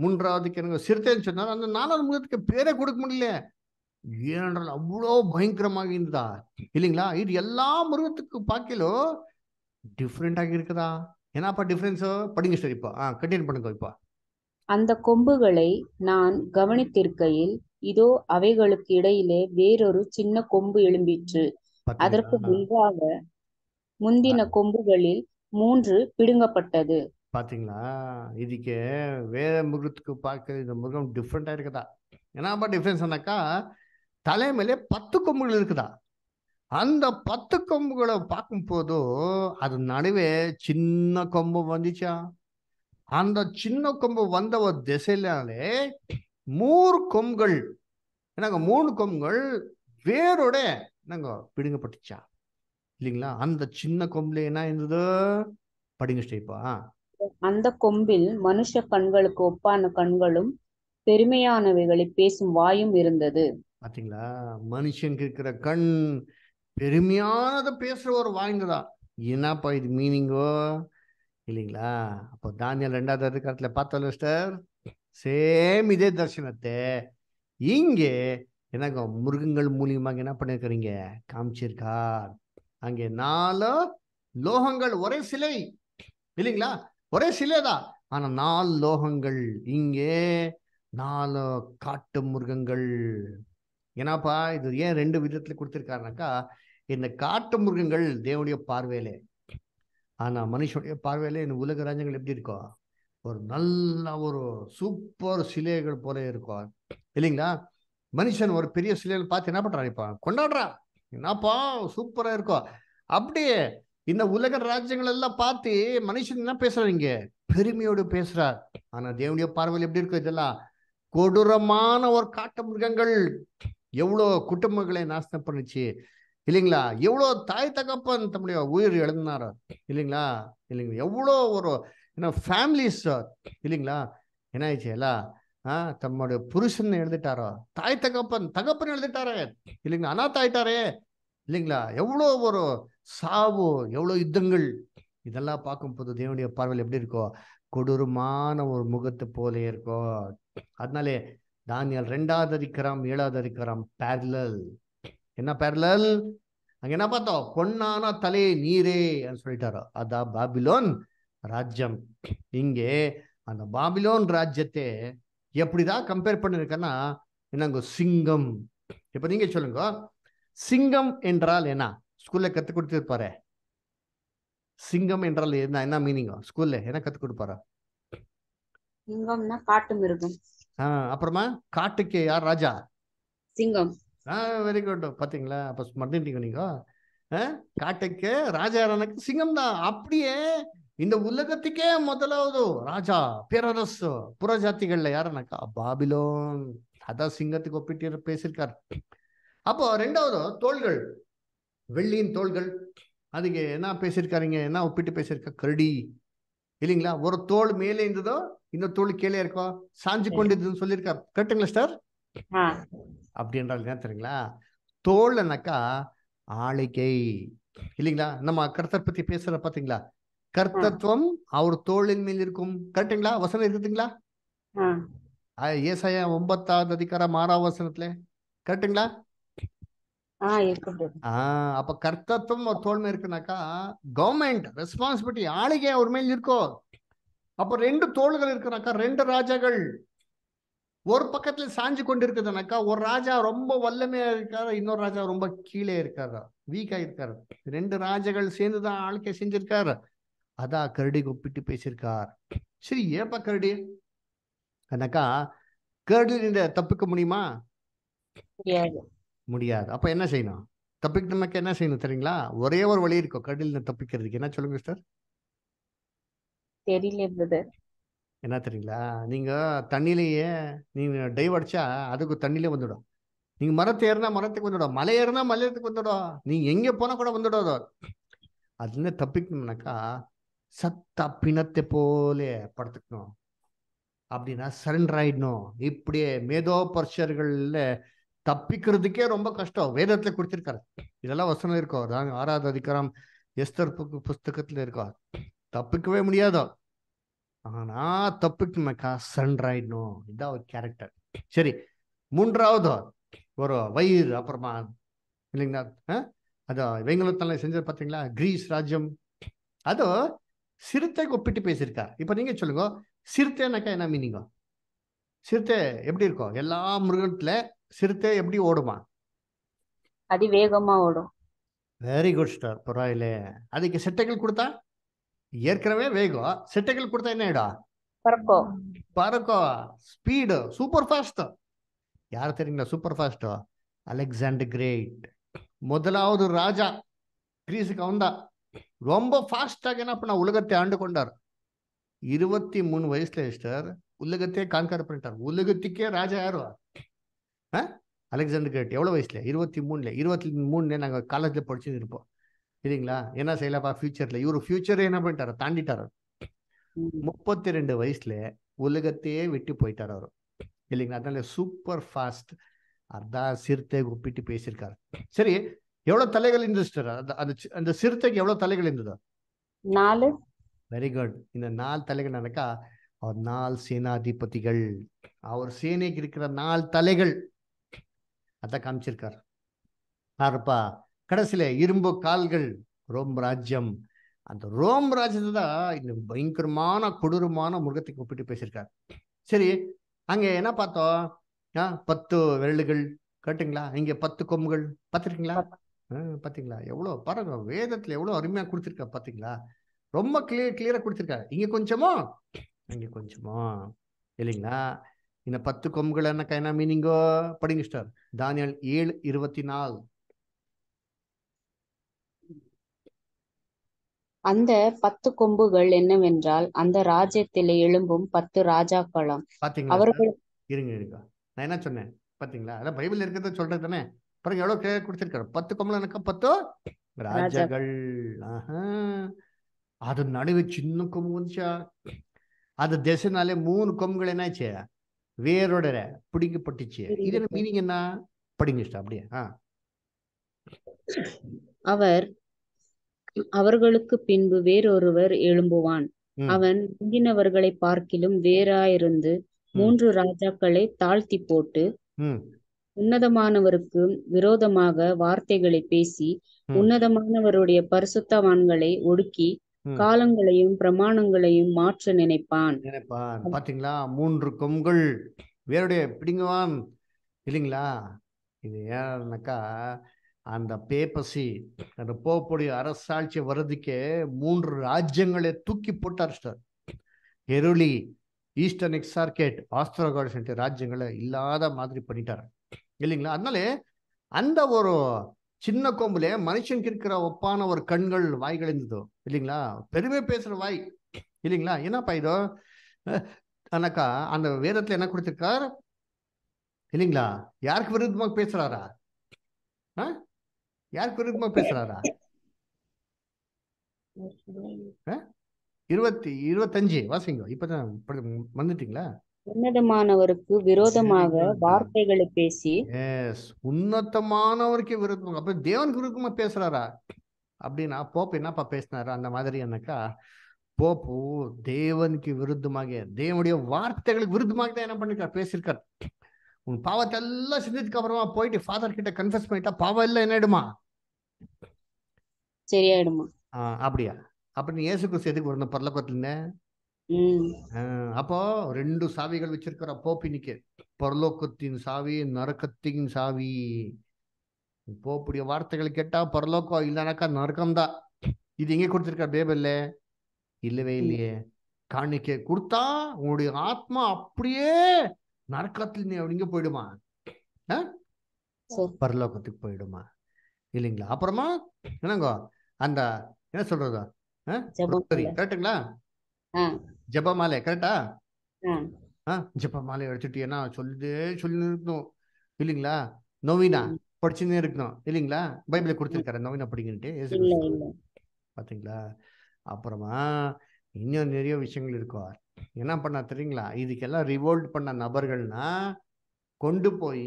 மூன்றாவதுக்கு எனக்கு சிறுத்தைன்னு சொன்னால் அந்த நாலாவது மிருகத்துக்கு பேரே கொடுக்க முடியல ஏனென்றால் அவ்வளோ பயங்கரமாக இருந்ததா இல்லைங்களா இது எல்லா மிருகத்துக்கு பார்க்கலோ டிஃப்ரெண்டாக இருக்குதா என்னப்பா டிஃப்ரென்ஸோ படிங்க சார் இப்போ ஆ கண்டினியூ பண்ணுங்க இப்போ அந்த கொம்புகளை நான் கவனித்திருக்கையில் இதோ அவைகளுக்கு இடையிலே வேறொரு சின்ன கொம்பு எழும்பிற்று அதற்கு முன்பாக முந்தின கொம்புகளில் மூன்று பிடுங்கப்பட்டது பாத்தீங்களா இதுக்கு வேற முருகத்துக்கு பார்க்க இந்த மிருகம் டிஃப்ரெண்டா இருக்குதா என்னப்பா டிஃப்ரென்ஸ் ஆனாக்கா தலைமையிலே பத்து கொம்புகள் இருக்குதா அந்த பத்து கொம்புகளை போதும் அது நடுவே சின்ன கொம்பு வந்துச்சா அந்த சின்ன கொம்பு வந்த ஒரு திசையிலே மூர் கொம்புகள் என்னங்க மூணு கொம்புகள் வேரோட என்னங்க பிடுங்கப்பட்டுச்சா இல்லைங்களா அந்த சின்ன கொம்புல என்ன இருந்தது படிங்க ஸ்டேப்பா அந்த கொம்பில் மனுஷ கண்களுக்கு ஒப்பான கண்களும் பெருமையானவைகளை பேசும் வாயும் இருந்தது பாத்தீங்களா மனுஷனுக்கு இருக்கிற கண் பெருமையானதை பேசுற ஒரு வாய்ந்ததா என்னப்பா இது மீனிங்கோ இல்லைங்களா அப்போ தானியல் ரெண்டாவது அதிகாரத்தில் பார்த்தோம் சிஸ்டர் சேம் இதே தர்சனத்தை இங்கே என்னங்க மிருகங்கள் மூலியமாக என்ன பண்ணியிருக்கிறீங்க காமிச்சிருக்கார் அங்கே நாலு லோகங்கள் ஒரே சிலை இல்லைங்களா ஒரே சிலைதான் ஆனால் நாலு லோகங்கள் இங்கே நாலு காட்டு முருகங்கள் ஏன்னாப்பா இது ஏன் ரெண்டு விதத்தில் கொடுத்துருக்காருனாக்கா இந்த காட்டு முருகங்கள் தேவனுடைய பார்வையிலே ஆனால் மனுஷனுடைய பார்வையில் இந்த உலக ராஜ்யங்கள் எப்படி இருக்கும் ஒரு நல்ல ஒரு சூப்பர் சிலைகள் போல இருக்கும் இல்லைங்களா மனுஷன் ஒரு பெரிய சிலைகள் பார்த்து என்ன பண்ணுறான் இப்போ கொண்டாடுறான் என்னப்பா சூப்பராக இருக்கும் அப்படியே இந்த உலக ராஜ்யங்கள் எல்லாம் பார்த்து மனுஷன் என்ன பேசுறாங்க இங்கே பெருமையோடு பேசுறார் ஆனா தேவனுடைய பார்வையில் எப்படி இருக்கும் இதெல்லாம் கொடூரமான ஒரு காட்டு மிருகங்கள் எவ்வளோ குடும்பங்களை நாசனம் பண்ணுச்சு இல்லைங்களா எவ்வளோ தாய் தகப்பன் தம்முடைய உயிர் எழுதினார் இல்லைங்களா இல்லைங்களா எவ்வளோ ஒரு ஏன்னா ஃபேமிலிஸ் இல்லைங்களா என்ன ஆயிடுச்சு ஆ தம்முடைய புருஷன் எழுதிட்டாரோ தாய் தகப்பன் தகப்பன் எழுதிட்டாரே இல்லைங்களா அனாத்த ஆயிட்டாரே இல்லைங்களா எவ்வளோ ஒரு சாவு எவ்வளோ யுத்தங்கள் இதெல்லாம் பார்க்கும்போது தேவனுடைய பார்வையில் எப்படி இருக்கோ கொடூரமான ஒரு முகத்தை போலே இருக்கோ அதனாலே தானியால் ரெண்டாவது அதிகரம் ஏழாவது அதிகரம் பேரலல் என்ன பேரலல் அங்க என்ன பார்த்தோம் பொன்னானா தலே நீரே சொல்லிட்டாரோ அதான் பாபிலோன் ராஜ்யம் இங்கே அந்த பாபிலோன் ராஜ்யத்தை எப்படிதான் கம்பேர் பண்ணிருக்கேன்னா என்னங்க சிங்கம் இப்ப நீங்க சொல்லுங்க சிங்கம் என்றால் என்ன ஸ்கூல்ல கத்து கொடுத்துருப்பாரு சிங்கம் என்றால் என்ன என்ன மீனிங் ஸ்கூல்ல என்ன கத்து கொடுப்பாரா சிங்கம்னா காட்டு மிருகம் அப்புறமா காட்டுக்கு யார் ராஜா சிங்கம் ஆஹ் வெரி குட் பார்த்தீங்களா அப்போ மறந்துட்டீங்க நீங்கள் காட்டுக்கு ராஜாரனுக்கு சிங்கம் தான் அப்படியே இந்த உலகத்துக்கே முதலாவது ராஜா பேரரசு புறஜாத்திகள்ல யாருனாக்கா பாபிலோன் அதான் சிங்கத்துக்கு ஒப்பிட்டு பேசியிருக்கார் அப்போ ரெண்டாவது தோள்கள் வெள்ளியின் தோள்கள் அதுக்கு என்ன பேசியிருக்காருங்க என்ன ஒப்பிட்டு பேசியிருக்க கருடி இல்லைங்களா ஒரு தோல் மேலே இருந்ததோ இன்னொரு தோல் கீழே இருக்கோ சாஞ்சு கொண்டு இருந்ததுன்னு சொல்லியிருக்கார் கேட்டுங்களா சார் அப்படின்றது என்ன தெரியுங்களா தோல்னாக்கா ஆளுகை இல்லைங்களா நம்ம கர்த்தர் பத்தி பேசுற பாத்தீங்களா கர்த்தத்துவம் அவர் தோளின் மேல் இருக்கும் கரெக்டுங்களா வசனம் இருக்குதுங்களா ஏசாயா ஒன்பத்தாவது அதிகாரம் மாறா வசனத்துல கரெக்டுங்களா ஆஹ் அப்ப கர்த்தத்துவம் அவர் தோல் மேல் இருக்குனாக்கா கவர்மெண்ட் ரெஸ்பான்சிபிலிட்டி ஆளுகை அவர் மேல் இருக்கோ அப்ப ரெண்டு தோள்கள் இருக்குனாக்கா ரெண்டு ராஜாக்கள் ஒரு பக்கத்துல சாஞ்சு கொண்டு இருக்குதுனாக்கா ஒரு ராஜா ரொம்ப வல்லமையா இருக்காரு இன்னொரு ராஜா ரொம்ப கீழே இருக்காரு வீக்கா இருக்காரு ரெண்டு ராஜாக்கள் சேர்ந்துதான் ஆழ்க்கை செஞ்சிருக்காரு அதான் கரடி ஒப்பிட்டு பேசியிருக்கார் சரி ஏப்பா கரடி எனக்கா இந்த தப்பிக்க முடியுமா முடியாது அப்ப என்ன செய்யணும் தப்பிக்க நமக்கு என்ன செய்யணும் தெரியுங்களா ஒரே ஒரு வழி இருக்கும் கரடிலிருந்து தப்பிக்கிறதுக்கு என்ன சொல்லுங்க சார் தெரியல என்ன தெரியுங்களா நீங்கள் தண்ணியிலேயே நீங்கள் டைவ் அடித்தா அதுக்கு தண்ணியிலே வந்துடும் நீங்கள் மரத்தை ஏறினா மரத்துக்கு வந்துடும் மலை ஏறினா மலையத்துக்கு வந்துடும் நீங்கள் எங்கே போனால் கூட வந்துடும் அது அதுலேருந்து தப்பிக்கணும்னாக்கா சத்தா பிணத்தை போலே படுத்துக்கணும் அப்படின்னா சரண்டர் ஆயிடணும் இப்படியே மேதோ பரிசர்களில் தப்பிக்கிறதுக்கே ரொம்ப கஷ்டம் வேதத்தில் கொடுத்துருக்காரு இதெல்லாம் வசனம் இருக்கும் அதான் ஆறாவது அதிகாரம் எஸ்தர் புஸ்தகத்தில் இருக்கோ தப்பிக்கவே முடியாதோ ஆனா தப்புக்கு மேக்கா சன்ராயிடணும் இதான் ஒரு கேரக்டர் சரி மூன்றாவது ஒரு வயிறு அப்புறமா இல்லைங்களா அது வெங்கலத்தில் செஞ்சது பார்த்தீங்களா கிரீஸ் ராஜ்யம் அது சிறுத்தைக்கு ஒப்பிட்டு பேசியிருக்கார் இப்போ நீங்கள் சொல்லுங்க சிறுத்தைனாக்கா என்ன மீனிங்கோ சிறுத்தை எப்படி இருக்கும் எல்லா மிருகத்துல சிறுத்தை எப்படி ஓடுமா அதிவேகமா ஓடும் வெரி குட் ஸ்டார் பரவாயில்ல அதுக்கு சிட்டைகள் கொடுத்தா ஏற்கனவே வேகம் சிட்டைகள் கொடுத்தா என்ன ஆயிடும் பறக்கும் பறக்கும் ஸ்பீடு சூப்பர் ஃபாஸ்ட் யார் தெரியுங்களா சூப்பர் ஃபாஸ்ட் அலெக்சாண்டர் கிரேட் முதலாவது ராஜா கிரீஸுக்கு அவன்தான் ரொம்ப ஃபாஸ்டாக என்ன பண்ண உலகத்தை ஆண்டு கொண்டார் இருபத்தி மூணு வயசுல எஸ்டர் உலகத்தையே கான்கர் பண்ணிட்டார் உலகத்துக்கே ராஜா யாரு அலெக்சாண்டர் கிரேட் எவ்வளோ வயசுல இருபத்தி மூணுல இருபத்தி மூணுல நாங்கள் காலேஜில் படிச்சுட்டு இருப்போம் சரிங்களா என்ன செய்யலப்பா ஃபியூச்சர்ல இவர் ஃபியூச்சரே என்ன பண்ணிட்டாரு தாண்டிட்டார் முப்பத்தி ரெண்டு வயசுல உலகத்தையே விட்டு போயிட்டார் அவர் இல்லைங்களா அதனால சூப்பர் ஃபாஸ்ட் அதான் சிறுத்தை ஒப்பிட்டு பேசியிருக்காரு சரி எவ்வளவு தலைகள் இருந்துச்சு அந்த அந்த சிறுத்தைக்கு எவ்வளவு தலைகள் இருந்ததா நாலு வெரி குட் இந்த நாலு தலைகள் நடக்கா அவர் நாலு சேனாதிபதிகள் அவர் சேனைக்கு இருக்கிற நாலு தலைகள் அதான் காமிச்சிருக்கார் யாருப்பா கடைசியில் இரும்பு கால்கள் ரோம் ராஜ்யம் அந்த ரோம் ராஜ்யத்தை தான் இந்த பயங்கரமான கொடூரமான முருகத்தை கூப்பிட்டு பேசியிருக்காரு சரி அங்கே என்ன பார்த்தோம் ஆ பத்து விரலுகள் கேட்டுங்களா இங்கே பத்து கொம்புகள் பார்த்துருக்கீங்களா பார்த்தீங்களா எவ்வளோ பாருங்க வேதத்தில் எவ்வளோ அருமையாக கொடுத்துருக்கா பார்த்தீங்களா ரொம்ப கிளியர் கிளியராக கொடுத்துருக்காரு இங்கே கொஞ்சமோ இங்கே கொஞ்சமோ இல்லைங்களா இந்த பத்து கொம்புகள் என்னக்கா கைனா மீனிங்கோ படிங்க ஸ்டார் தானியல் ஏழு இருபத்தி நாலு அந்த பத்து கொம்புகள் என்னவென்றால் அந்த ராஜ்யத்தில் எழும்பும் பத்து ராஜாக்களாம் அவர்கள் இருங்க இருங்க நான் என்ன சொன்னேன் பாத்தீங்களா அதான் பைபிள் இருக்கிறத சொல்றது தானே பிறகு எவ்வளவு கிளியர் கொடுத்திருக்காரு பத்து கொம்புல எனக்கு பத்தோ ராஜாக்கள் அது நடுவு சின்ன கொம்பு வந்துச்சா அது திசைனாலே மூணு கொம்புகள் என்னாச்சு வேரோட பிடிக்கப்பட்டுச்சு இது மீனிங் என்ன படிங்க அப்படியே ஆ அவர் அவர்களுக்கு பின்பு வேறொருவர் எழும்புவான் அவன் முந்தினவர்களை பார்க்கிலும் வேறாயிருந்து மூன்று ராஜாக்களை தாழ்த்தி போட்டு உன்னதமானவருக்கு விரோதமாக வார்த்தைகளை பேசி உன்னதமானவருடைய பரிசுத்தவான்களை ஒடுக்கி காலங்களையும் பிரமாணங்களையும் மாற்ற நினைப்பான் நினைப்பான் பாத்தீங்களா மூன்று கொம்கள் வேறுடைய பிடிங்குவான் இல்லைங்களா இது ஏன்னாக்கா அந்த பேப்பசி அந்த போப்புடைய அரசாட்சி வர்றதுக்கே மூன்று ராஜ்யங்களே தூக்கி போட்டு அரைச்சிட்டார் எருளி ஈஸ்டர்ன் எக்ஸார்கேட் ஆஸ்திரோகாட் ராஜ்யங்களை இல்லாத மாதிரி பண்ணிட்டார் இல்லைங்களா அதனாலே அந்த ஒரு சின்ன கொம்புல மனுஷனுக்கு இருக்கிற ஒப்பான ஒரு கண்கள் வாய்கள் இருந்ததோ இல்லைங்களா பெருமை பேசுற வாய் இல்லைங்களா என்னப்பா இதோ எனக்கா அந்த வேதத்துல என்ன கொடுத்துருக்கார் இல்லைங்களா யாருக்கு விருதமாக பேசுறாரா யார் குறுக்குமா பேசுறாரா இருபத்தி இருபத்தஞ்சு வாசிங்க இப்பதான் வந்துட்டீங்களா உன்னதமானவருக்கு விரோதமாக வார்த்தைகளை பேசி உன்னதமானவருக்கு விரோதமாக அப்ப தேவன் குறுக்குமா பேசுறாரா அப்படின்னா போப் என்னப்பா பேசினாரு அந்த மாதிரி என்னக்கா போப்பு தேவனுக்கு விருத்தமாக தேவனுடைய வார்த்தைகளுக்கு விருத்தமாக தான் என்ன பண்ணிருக்கார் பேசியிருக்கார் உன் பாவத்தை எல்லாம் சிந்தித்துக்கு அப்புறமா போயிட்டு ஃபாதர் கிட்ட கன்ஃபஸ் பண்ணிட்டா பாவம் எல்லாம் என்ன ஆயிடுமா சரியாயிடுமா அப்படியா அப்படி நீ ஏசு கிறிஸ்து எதுக்கு வரணும் பரலோகத்துல அப்போ ரெண்டு சாவிகள் வச்சிருக்கிற போப்பினிக்கு பரலோக்கத்தின் சாவி நரக்கத்தின் சாவி போப்புடைய வார்த்தைகள் கேட்டா பரலோக்கம் இல்லைனாக்கா நரக்கம்தான் இது எங்க கொடுத்துருக்க பேபல்ல இல்லவே இல்லையே காணிக்க கொடுத்தா உங்களுடைய ஆத்மா அப்படியே நரக்கத்தில் நீ எங்க போயிடுமா பரலோகத்துக்கு போயிடுமா இல்லைங்களா அப்புறமா என்னங்க அந்த என்ன சொல்றது கரெக்டுங்களா ஜபமாலை கரெக்டா ஜபமாலை எடுத்துட்டு ஏன்னா சொல்லுதே சொல்லி இருக்கணும் இல்லைங்களா நோவினா படிச்சுன்னே இருக்கணும் இல்லைங்களா பைபிளை கொடுத்துருக்காரு நோவினா படிங்கன்ட்டு பாத்தீங்களா அப்புறமா இன்னும் நிறைய விஷயங்கள் இருக்கும் என்ன பண்ண தெரியுங்களா இதுக்கெல்லாம் ரிவோல்ட் பண்ண நபர்கள்னா கொண்டு போய்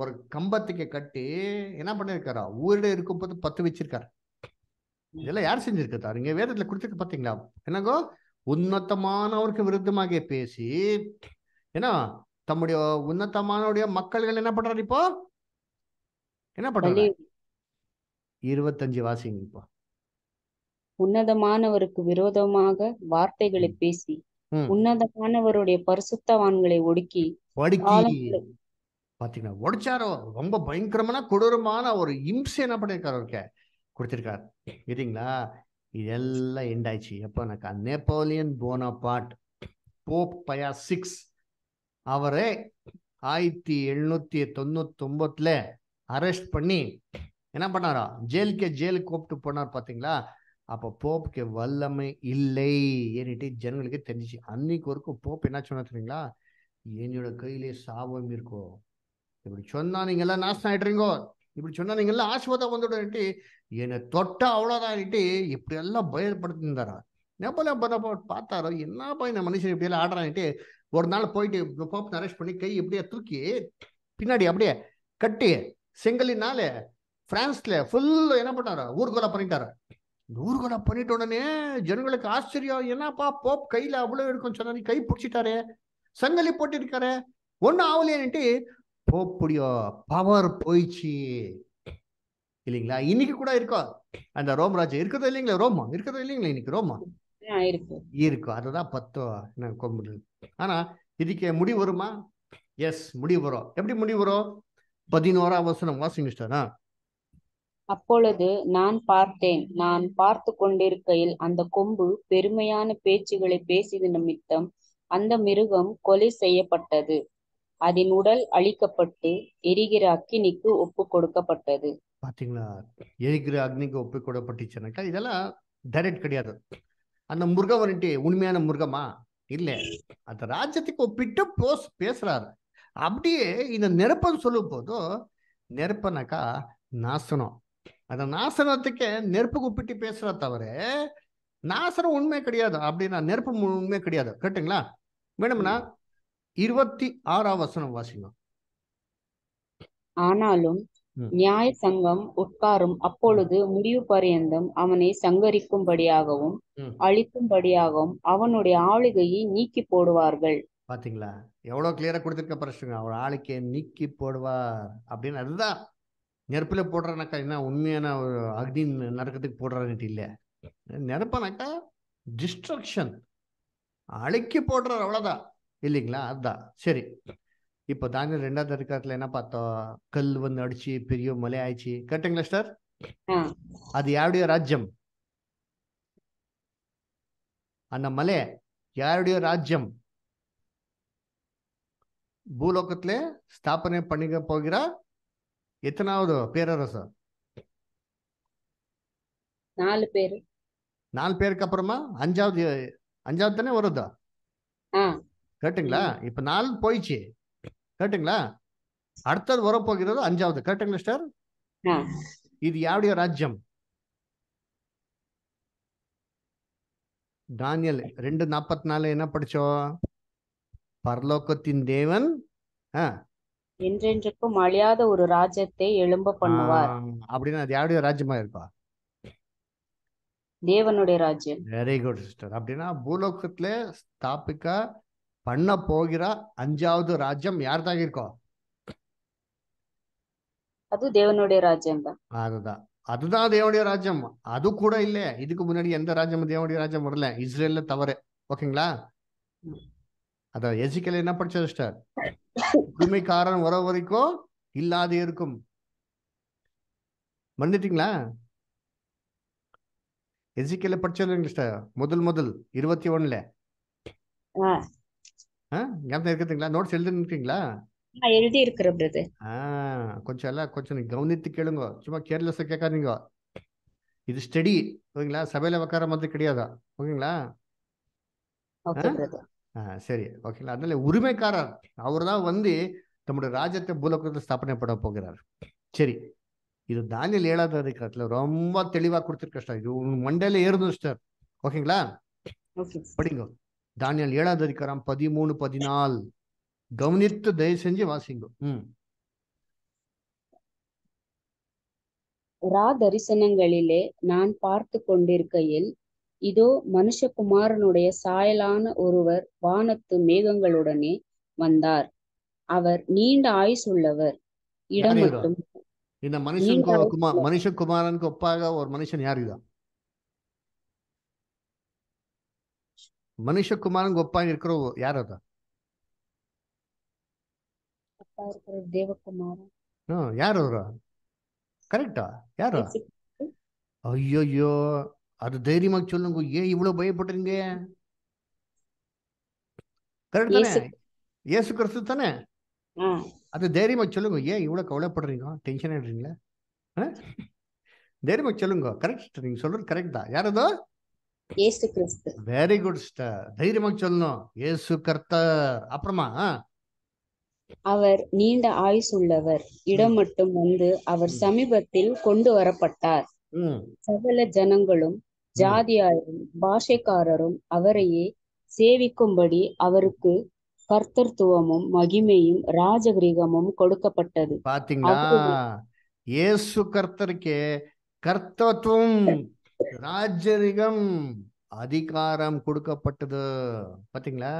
ஒரு கம்பத்துக்கு கட்டி என்ன பண்ணியிருக்காரா ஊரில் போது பத்து வச்சிருக்காரு இதெல்லாம் யார் செஞ்சிருக்கா இங்கே வேதத்தில் கொடுத்துருக்கு பார்த்தீங்களா என்னங்கோ உன்னதமானவருக்கு விருத்தமாக பேசி ஏன்னா தம்முடைய உன்னதமானவுடைய மக்கள்கள் என்ன பண்றாரு இப்போ என்ன பண்றாரு இருபத்தஞ்சு வாசிங்க இப்போ உன்னதமானவருக்கு விரோதமாக வார்த்தைகளை பேசி உன்னதமானவருடைய பரிசுத்தவான்களை ஒடுக்கி ஒடுக்கி பாத்தீங்கன்னா உடைச்சாரோ ரொம்ப பயங்கரமான கொடூரமான ஒரு இம்சை என்ன பண்ணிருக்காரு அவருக்கு கொடுத்திருக்காரு சரிங்களா இதெல்லாம் எண்ட் ஆயிடுச்சு எப்போ எனக்கு போனா பாட் போப் பயா சிக்ஸ் அவரே ஆயிரத்தி எழுநூத்தி தொண்ணூத்தி ஒன்பதுல அரெஸ்ட் பண்ணி என்ன பண்ணாரா ஜெயிலுக்கு ஜெயிலுக்கு கூப்பிட்டு போனார் பாத்தீங்களா அப்போ போப்புக்கு வல்லமை இல்லை ஏன்னுட்டு ஜனங்களுக்கு தெரிஞ்சிச்சு அன்னைக்கு வரைக்கும் போப் என்ன சொன்னா தெரியுங்களா என்னோட கையிலே சாபம் இருக்கோ இப்படி சொன்னா நீங்க எல்லாம் நாசம் ஆயிடுறீங்கோ இப்படி சொன்னா நீங்க எல்லாம் ஆசுவதா வந்துடுன்ட்டு என்னை தொட்டா அவ்வளோதான்ட்டு இப்படி எல்லாம் பயப்படுத்திருந்தாரா நெப்பல பார்த்தாரோ என்ன போய் இந்த மனுஷன் இப்படி எல்லாம் ஆடுறான்ட்டு ஒரு நாள் போயிட்டு போப் நரேஷ் பண்ணி கை இப்படியே தூக்கி பின்னாடி அப்படியே கட்டி செங்கலினால பிரான்ஸ்ல ஃபுல் என்ன பண்ணாரா ஊர்கோலா பண்ணிட்டாரா இந்த பண்ணிட்ட உடனே ஜனங்களுக்கு ஆச்சரியம் என்னப்பா போப் கையில அவ்வளவு இருக்கும் சொன்ன கை பிடிச்சிட்டாரு சங்கலி போட்டிருக்காரு ஒன்னும் ஆகலையேன்ட்டு போப்புடைய பவர் போயிடுச்சு இல்லைங்களா இன்னைக்கு கூட இருக்கோ அந்த ரோம் இருக்கிறது இல்லைங்களா ரோமா இருக்கிறது இல்லைங்களா இன்னைக்கு ரோமா இருக்கும் அதுதான் பத்தோ கும்பிடு ஆனா இதுக்கு முடிவு வருமா எஸ் முடிவு வரும் எப்படி முடிவு வரும் பதினோரா வசனம் வாசிங்க அப்பொழுது நான் பார்த்தேன் நான் பார்த்து கொண்டிருக்கையில் அந்த கொம்பு பெருமையான பேச்சுகளை பேசியது நிமித்தம் அந்த மிருகம் கொலை செய்யப்பட்டது அதன் உடல் அழிக்கப்பட்டு எரிகிற அக்கினிக்கு ஒப்பு கொடுக்கப்பட்டது பாத்தீங்களா எரிகிற அக்னிக்கு ஒப்பு கொடுக்கப்பட்டுச்சுனாக்கா இதெல்லாம் டைரக்ட் கிடையாது அந்த முருகம் வந்துட்டு உண்மையான முருகமா இல்ல அந்த ராஜ்யத்துக்கு ஒப்பிட்டு போஸ் பேசுறாரு அப்படியே இந்த நெருப்பன் சொல்லும் போதும் நெருப்பனாக்கா நாசனம் அந்த நாசனத்துக்கே நெருப்பு கூப்பிட்டு பேசுற தவிர நாசனம் உண்மை கிடையாது அப்படின்னா நெருப்பு உண்மை கிடையாது கேட்டுங்களா வேணும்னா இருபத்தி ஆறாம் வசனம் வாசிங்க ஆனாலும் நியாய சங்கம் உட்காரும் அப்பொழுது முடிவு பரியந்தம் அவனை சங்கரிக்கும்படியாகவும் அழிக்கும்படியாகவும் அவனுடைய ஆளுகையை நீக்கி போடுவார்கள் பாத்தீங்களா எவ்வளவு கிளியரா கொடுத்திருக்க பிரச்சனை அவர் ஆளுக்கையை நீக்கி போடுவார் அப்படின்னு அதுதான் நெருப்பில் போடுறனாக்கா என்ன உண்மையான ஒரு அக்னி நரக்கத்துக்கு போடுறாங்கட்டு இல்லை நெருப்பனாக்கா டிஸ்ட்ரக்ஷன் அழைக்கி போடுறார் அவ்வளோதான் இல்லைங்களா அதுதான் சரி இப்போ தானியல் ரெண்டாவது அதிகாரத்தில் என்ன பார்த்தோம் கல் வந்து அடிச்சு பெரிய மலை ஆயிடுச்சு கேட்டீங்களா சார் அது யாருடைய ராஜ்யம் அந்த மலை யாருடைய ராஜ்யம் பூலோகத்திலே ஸ்தாபனை பண்ணிக்க போகிறா எத்தனாவது பேரரசர் நாலு பேர் நாலு பேருக்கு அப்புறமா அஞ்சாவது அஞ்சாவது தானே வருதா கரெக்டுங்களா இப்ப நாலு போயிடுச்சு கேட்டுங்களா அடுத்தது வரப்போகிறது அஞ்சாவது கேட்டுங்களா சார் இது யாருடைய ராஜ்யம் டானியல் ரெண்டு நாப்பத்தி நாலு என்ன படிச்சோம் பரலோக்கத்தின் தேவன் ஆஹ் என்றென்றுக்கும் அழியாத ஒரு ராஜ்யத்தை எழும்ப பண்ணுவார் அப்படின்னா அது யாருடைய ராஜ்யமா இருப்பா தேவனுடைய ராஜ்யம் வெரி குட் சிஸ்டர் அப்படின்னா பூலோகத்துல ஸ்தாபிக்க பண்ண போகிற அஞ்சாவது ராஜ்யம் தாங்க இருக்கோம் அது தேவனுடைய ராஜ்யம் தான் அதுதான் அதுதான் தேவனுடைய ராஜ்யம் அது கூட இல்ல இதுக்கு முன்னாடி எந்த ராஜ்யம் தேவனுடைய ராஜ்யம் வரல இஸ்ரேல்ல தவறு ஓகேங்களா அதான் எசிக்கல் என்ன படிச்சது சிஸ்டர் உரிமைக்காரன் வர வரைக்கும் இல்லாது இருக்கும் மன்னிட்டீங்களா எசிக்கல படிச்சோம் முதல் முதல் இருபத்தி ஒண்ணுல ஞாபகம் இருக்குதுங்களா நோட்ஸ் எழுதுனீங்களா கொஞ்சம் எல்லாம் கொஞ்சம் கவனித்து கேளுங்க சும்மா கேட்காதீங்க இது ஸ்டடி ஓகேங்களா சபையில உட்கார மாதிரி கிடையாதா ஓகேங்களா சரி ஓகேங்களா அதனால உரிமைக்காரர் அவர் தான் வந்து தம்முடைய ராஜ்யத்தை பூலோகத்தை ஸ்தாபனைப்பட போகிறார் சரி இது தானியல் ஏழாவது அதிகாரத்தில் ரொம்ப தெளிவாக கொடுத்துருக்க இது மண்டையில ஏறுது சார் ஓகேங்களா படிங்க தானியல் ஏழாவது அதிகாரம் பதிமூணு பதினாலு கவனித்து தயவு செஞ்சு வாசிங்க ம் ரா தரிசனங்களிலே நான் பார்த்து கொண்டிருக்கையில் இதோ மனுஷகுமாரனுடைய சாயலான ஒருவர் வானத்து மேகங்களுடனே வந்தார் அவர் நீண்ட ஆயுஸ் உள்ளவர் இடம் மட்டும் இந்த மனுஷன் மனுஷகுமாரனுக்கு ஒப்பாக ஒரு மனுஷன் யார் இதான் மனுஷகுமாரனுக்கு ஒப்பாக இருக்கிற யார் அதான் தேவகுமாரன் யார் அவரா கரெக்டா யாரா ஐயோ அது தைரியமா சொல்லுங்க ஏன் இவ்வளவு பயப்படுறீங்க கரெக்ட் தானே இயேசு கிறிஸ்து தானே அது தைரியமா சொல்லுங்க ஏன் இவ்வளவு கவலைப்படுறீங்க டென்ஷன் ஆயிடுறீங்களா தைரியமா சொல்லுங்க கரெக்ட் நீங்க சொல்றது கரெக்ட் தான் யார் அதோ வெரி குட் ஸ்டார் தைரியமா சொல்லணும் இயேசு கர்த்தர் அப்புறமா அவர் நீண்ட ஆயுஸ் உள்ளவர் இடம் மட்டும் வந்து அவர் சமீபத்தில் கொண்டு வரப்பட்டார் சகல ஜனங்களும் ஜாதியாரும் பாஷைக்காரரும் அவரையே சேவிக்கும்படி அவருக்கு கர்த்தத்துவமும் மகிமையும் ராஜகிரீகமும் கொடுக்கப்பட்டது பாத்தீங்களா இயேசு கர்த்தருக்கே கர்த்தத்துவம் ராஜரிகம் அதிகாரம் கொடுக்கப்பட்டது பாத்தீங்களா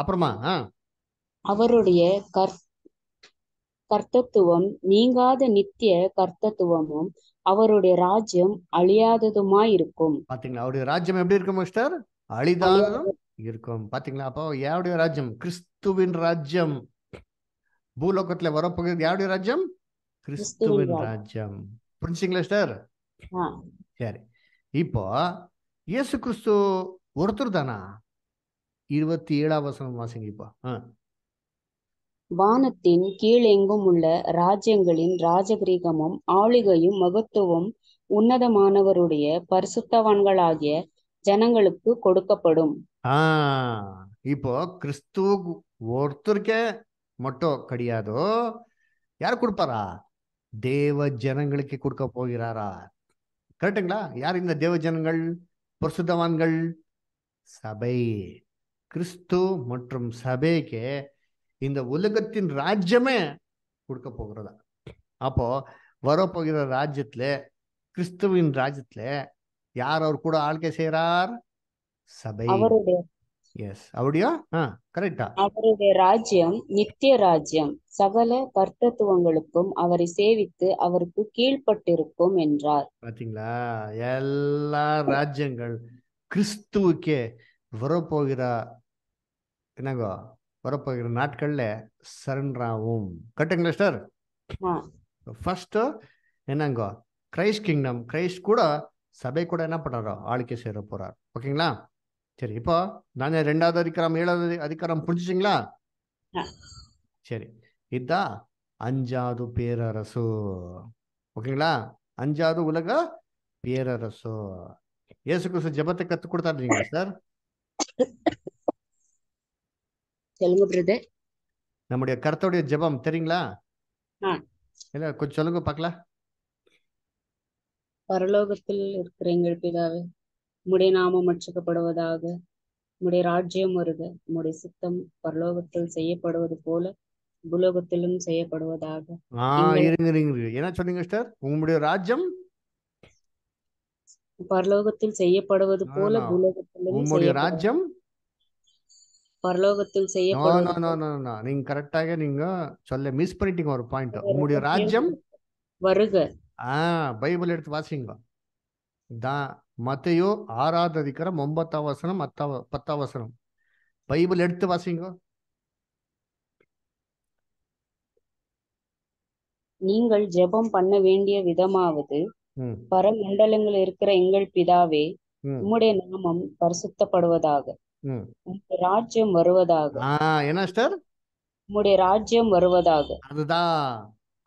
அப்புறமா அவருடைய கர்த்தத்துவம் நீங்காத நித்திய கர்த்தத்துவமும் அவருடைய ராஜ்யம் அழியாததுமா இருக்கும் பாத்தீங்களா அவருடைய ராஜ்யம் எப்படி இருக்கும் மாஸ்டர் அழிதானதும் இருக்கும் பாத்தீங்களா அப்போ யாருடைய ராஜ்யம் கிறிஸ்துவின் ராஜ்யம் பூலோகத்துல வரப்போகிறது யாருடைய ராஜ்யம் கிறிஸ்துவின் ராஜ்யம் புரிஞ்சுங்களா சார் சரி இப்போ இயேசு கிறிஸ்து ஒருத்தர் தானா இருபத்தி ஏழாம் வசனம் வாசிங்க இப்போ வானத்தின் கீழெங்கும் உள்ள ராஜ்யங்களின் ராஜகிரீகமும் ஆளிகையும் மகத்துவம் உன்னதமானவருடைய பரிசுத்தவான்களாகிய ஜனங்களுக்கு கொடுக்கப்படும் இப்போ கிறிஸ்து ஒருத்தருக்கே மட்டும் கிடையாதோ யார் கொடுப்பாரா தேவ ஜனங்களுக்கு கொடுக்க போகிறாரா கரெக்டுங்களா யார் இந்த தேவ ஜனங்கள் பரிசுத்தவான்கள் சபை கிறிஸ்து மற்றும் சபைக்கு இந்த உலகத்தின் ராஜ்யமே கொடுக்க போகிறதா அப்போ வரப்போகிற ராஜ்யத்துல கிறிஸ்துவின் ராஜ்யத்துல யார் அவர் கூட ஆழ்கை செய்யறார் சபை எஸ் அப்படியா கரெக்டா அவருடைய ராஜ்யம் நித்திய ராஜ்யம் சகல கர்த்தத்துவங்களுக்கும் அவரை சேவித்து அவருக்கு கீழ்பட்டிருக்கும் என்றார் பாத்தீங்களா எல்லா ராஜ்யங்கள் கிறிஸ்துவுக்கே வரப்போகிற என்னங்க வரப்போகிற நாட்களில் சரண்ராவும் கட்டுங்களா சார் ஃபஸ்ட்டு என்னங்கோ கிரைஸ்ட் கிங்டம் கிரைஸ்ட் கூட சபை கூட என்ன பண்ணுறாரோ ஆளுக்கே சேர போகிறார் ஓகேங்களா சரி இப்போ நானே ரெண்டாவது அதிகாரம் ஏழாவது அதிகாரம் புரிஞ்சுச்சிங்களா சரி இதா அஞ்சாவது பேரரசு ஓகேங்களா அஞ்சாவது உலக பேரரசு இயேசு கிறிஸ்து ஜபத்தை கற்றுக் கொடுத்தாருங்க சார் சொல்லுங்க பிரதர் நம்முடைய கருத்துடைய ஜெபம் தெரியுங்களா இல்ல கொஞ்சம் சொல்லுங்க பாக்கலாம் பரலோகத்தில் இருக்கிற எங்கள் பிதாவே உடைய நாமம் அச்சுக்கப்படுவதாக உடைய ராஜ்யம் வருக உடைய சித்தம் பரலோகத்தில் செய்யப்படுவது போல புலோகத்திலும் செய்யப்படுவதாக என்ன சொன்னீங்க சார் உங்களுடைய ராஜ்யம் பரலோகத்தில் செய்யப்படுவது போல புலோகத்திலும் உங்களுடைய ராஜ்யம் பரலோகத்தில் செய்ய நீங்க கரெக்டாக நீங்க சொல்ல மிஸ் பண்ணிட்டீங்க ஒரு பாயிண்ட் உங்களுடைய ராஜ்யம் வருக ஆ பைபிள் எடுத்து வாசிங்க தான் மத்தையோ ஆறாவது அதிகாரம் ஒன்பத்தாம் வசனம் அத்தாவ பத்தாம் வசனம் பைபிள் எடுத்து வாசிங்க நீங்கள் ஜெபம் பண்ண வேண்டிய விதமாவது பரமண்டலங்கள் இருக்கிற எங்கள் பிதாவே உம்முடைய நாமம் பரிசுத்தப்படுவதாக ராஜ்யம் வருவதாக என்ன ஸ்டர் உங்களுடைய ராஜ்யம் வருவதாக அதுதான்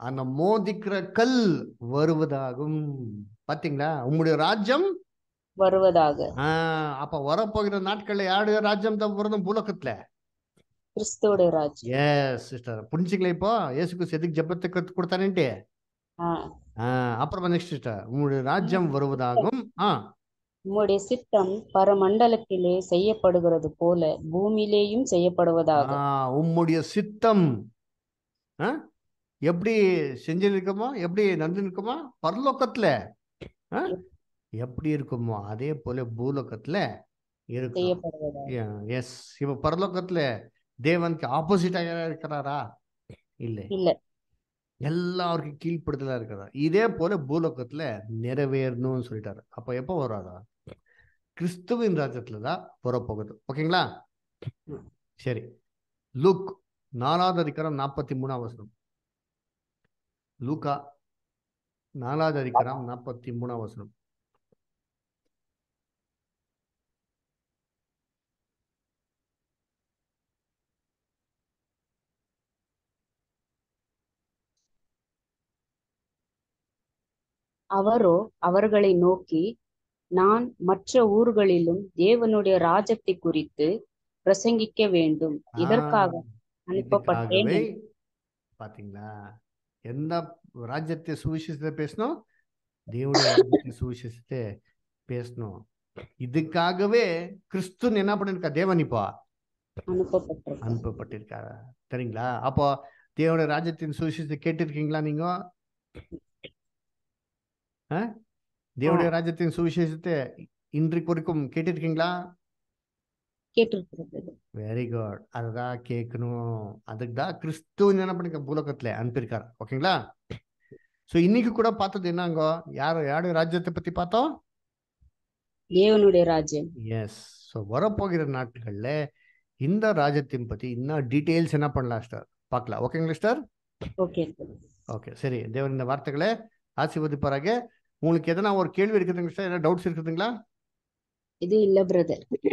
அந்த மோதிக்கிற கல் வருவதாகும் பாத்தீங்களா உங்களுடைய ராஜ்யம் வருவதாக அப்ப வரப்போகிற நாட்கள்ல யாருடைய ராஜ்யம் தான் போறதும் பூலகத்துல கிறிஸ்துவோட ராஜ்யம் எஸ் சிஸ்டர் புரிஞ்சுங்களா இப்போ இயேசு கிறிஸ்து எதுக்கு ஜெபத்தை கொடுத்தானேன்ட்டு அப்புறமா நெக்ஸ்ட் சிஸ்டர் உங்களுடைய ராஜ்யம் வருவதாகும் ஆ உம்முடைய சித்தம் பரமண்டலத்திலே செய்யப்படுகிறது போல பூமியிலேயும் செய்யப்படுவதாக உம்முடைய சித்தம் எப்படி செஞ்சு நிற்குமா எப்படி நடந்து நிற்குமா பரலோக்கத்துல எப்படி இருக்குமோ அதே போல பூலோக்கத்துல இருக்கு எஸ் தேவனுக்கு ஆப்போசிட்டா இருக்கிறாரா இல்ல இல்ல எல்லாருக்கும் கீழ்படுத்தலா இருக்கிறார் இதே போல பூலோக்கத்துல நிறைவேறணும்னு சொல்லிட்டாரு அப்ப எப்ப வராதா கிறிஸ்துவின் ராஜ்யத்துல தான் வரப்போகுது ஓகேங்களா சரி லுக் நாலாவது அதிகாரம் நாற்பத்தி மூணாவது வசனம் லூகா நாலாவது அதிகாரம் நாற்பத்தி மூணாவது வசனம் அவரோ அவர்களை நோக்கி நான் மற்ற ஊர்களிலும் தேவனுடைய ராஜத்தை குறித்து பிரசங்கிக்க வேண்டும் இதற்காக அனுப்பப்பட்டேன் பாத்தீங்களா எந்த ராஜ்யத்தை சுவிசேஷத்தை பேசணும் தேவனுடைய சுவிசேஷத்தை பேசணும் இதுக்காகவே கிறிஸ்து என்ன பண்ணிருக்கா தேவன் இப்போ அனுப்பப்பட்டிருக்காரா சரிங்களா அப்போ தேவனுடைய ராஜ்யத்தின் சுவிசேஷத்தை கேட்டிருக்கீங்களா நீங்க தேவனுடைய ராஜ்யத்தின் சுவிசேஷத்தை இன்றைக்கு வரைக்கும் கேட்டிருக்கீங்களா வெரி குட் அதுதான் கேட்கணும் அதுக்கு தான் கிறிஸ்துவ என்ன பண்ணிக்க பூலகத்துல அனுப்பியிருக்காரு ஓகேங்களா ஸோ இன்னைக்கு கூட பார்த்தது என்னங்க யார் யாரு ராஜ்யத்தை பத்தி பார்த்தோம் தேவனுடைய ராஜ்யம் எஸ் ஸோ வரப்போகிற நாட்கள்ல இந்த ராஜ்யத்தின் பத்தி இன்னும் டீட்டெயில்ஸ் என்ன பண்ணலாம் சார் பார்க்கலாம் ஓகேங்களா சார் ஓகே ஓகே சரி தேவன் இந்த வார்த்தைகளை ஆசீர்வதிப்பாராக உங்களுக்கு எதனா ஒரு கேள்வி இருக்குதுங்க சார் ஏதாவது டவுட்ஸ் இருக்குதுங்களா இது இல்ல பிரதர்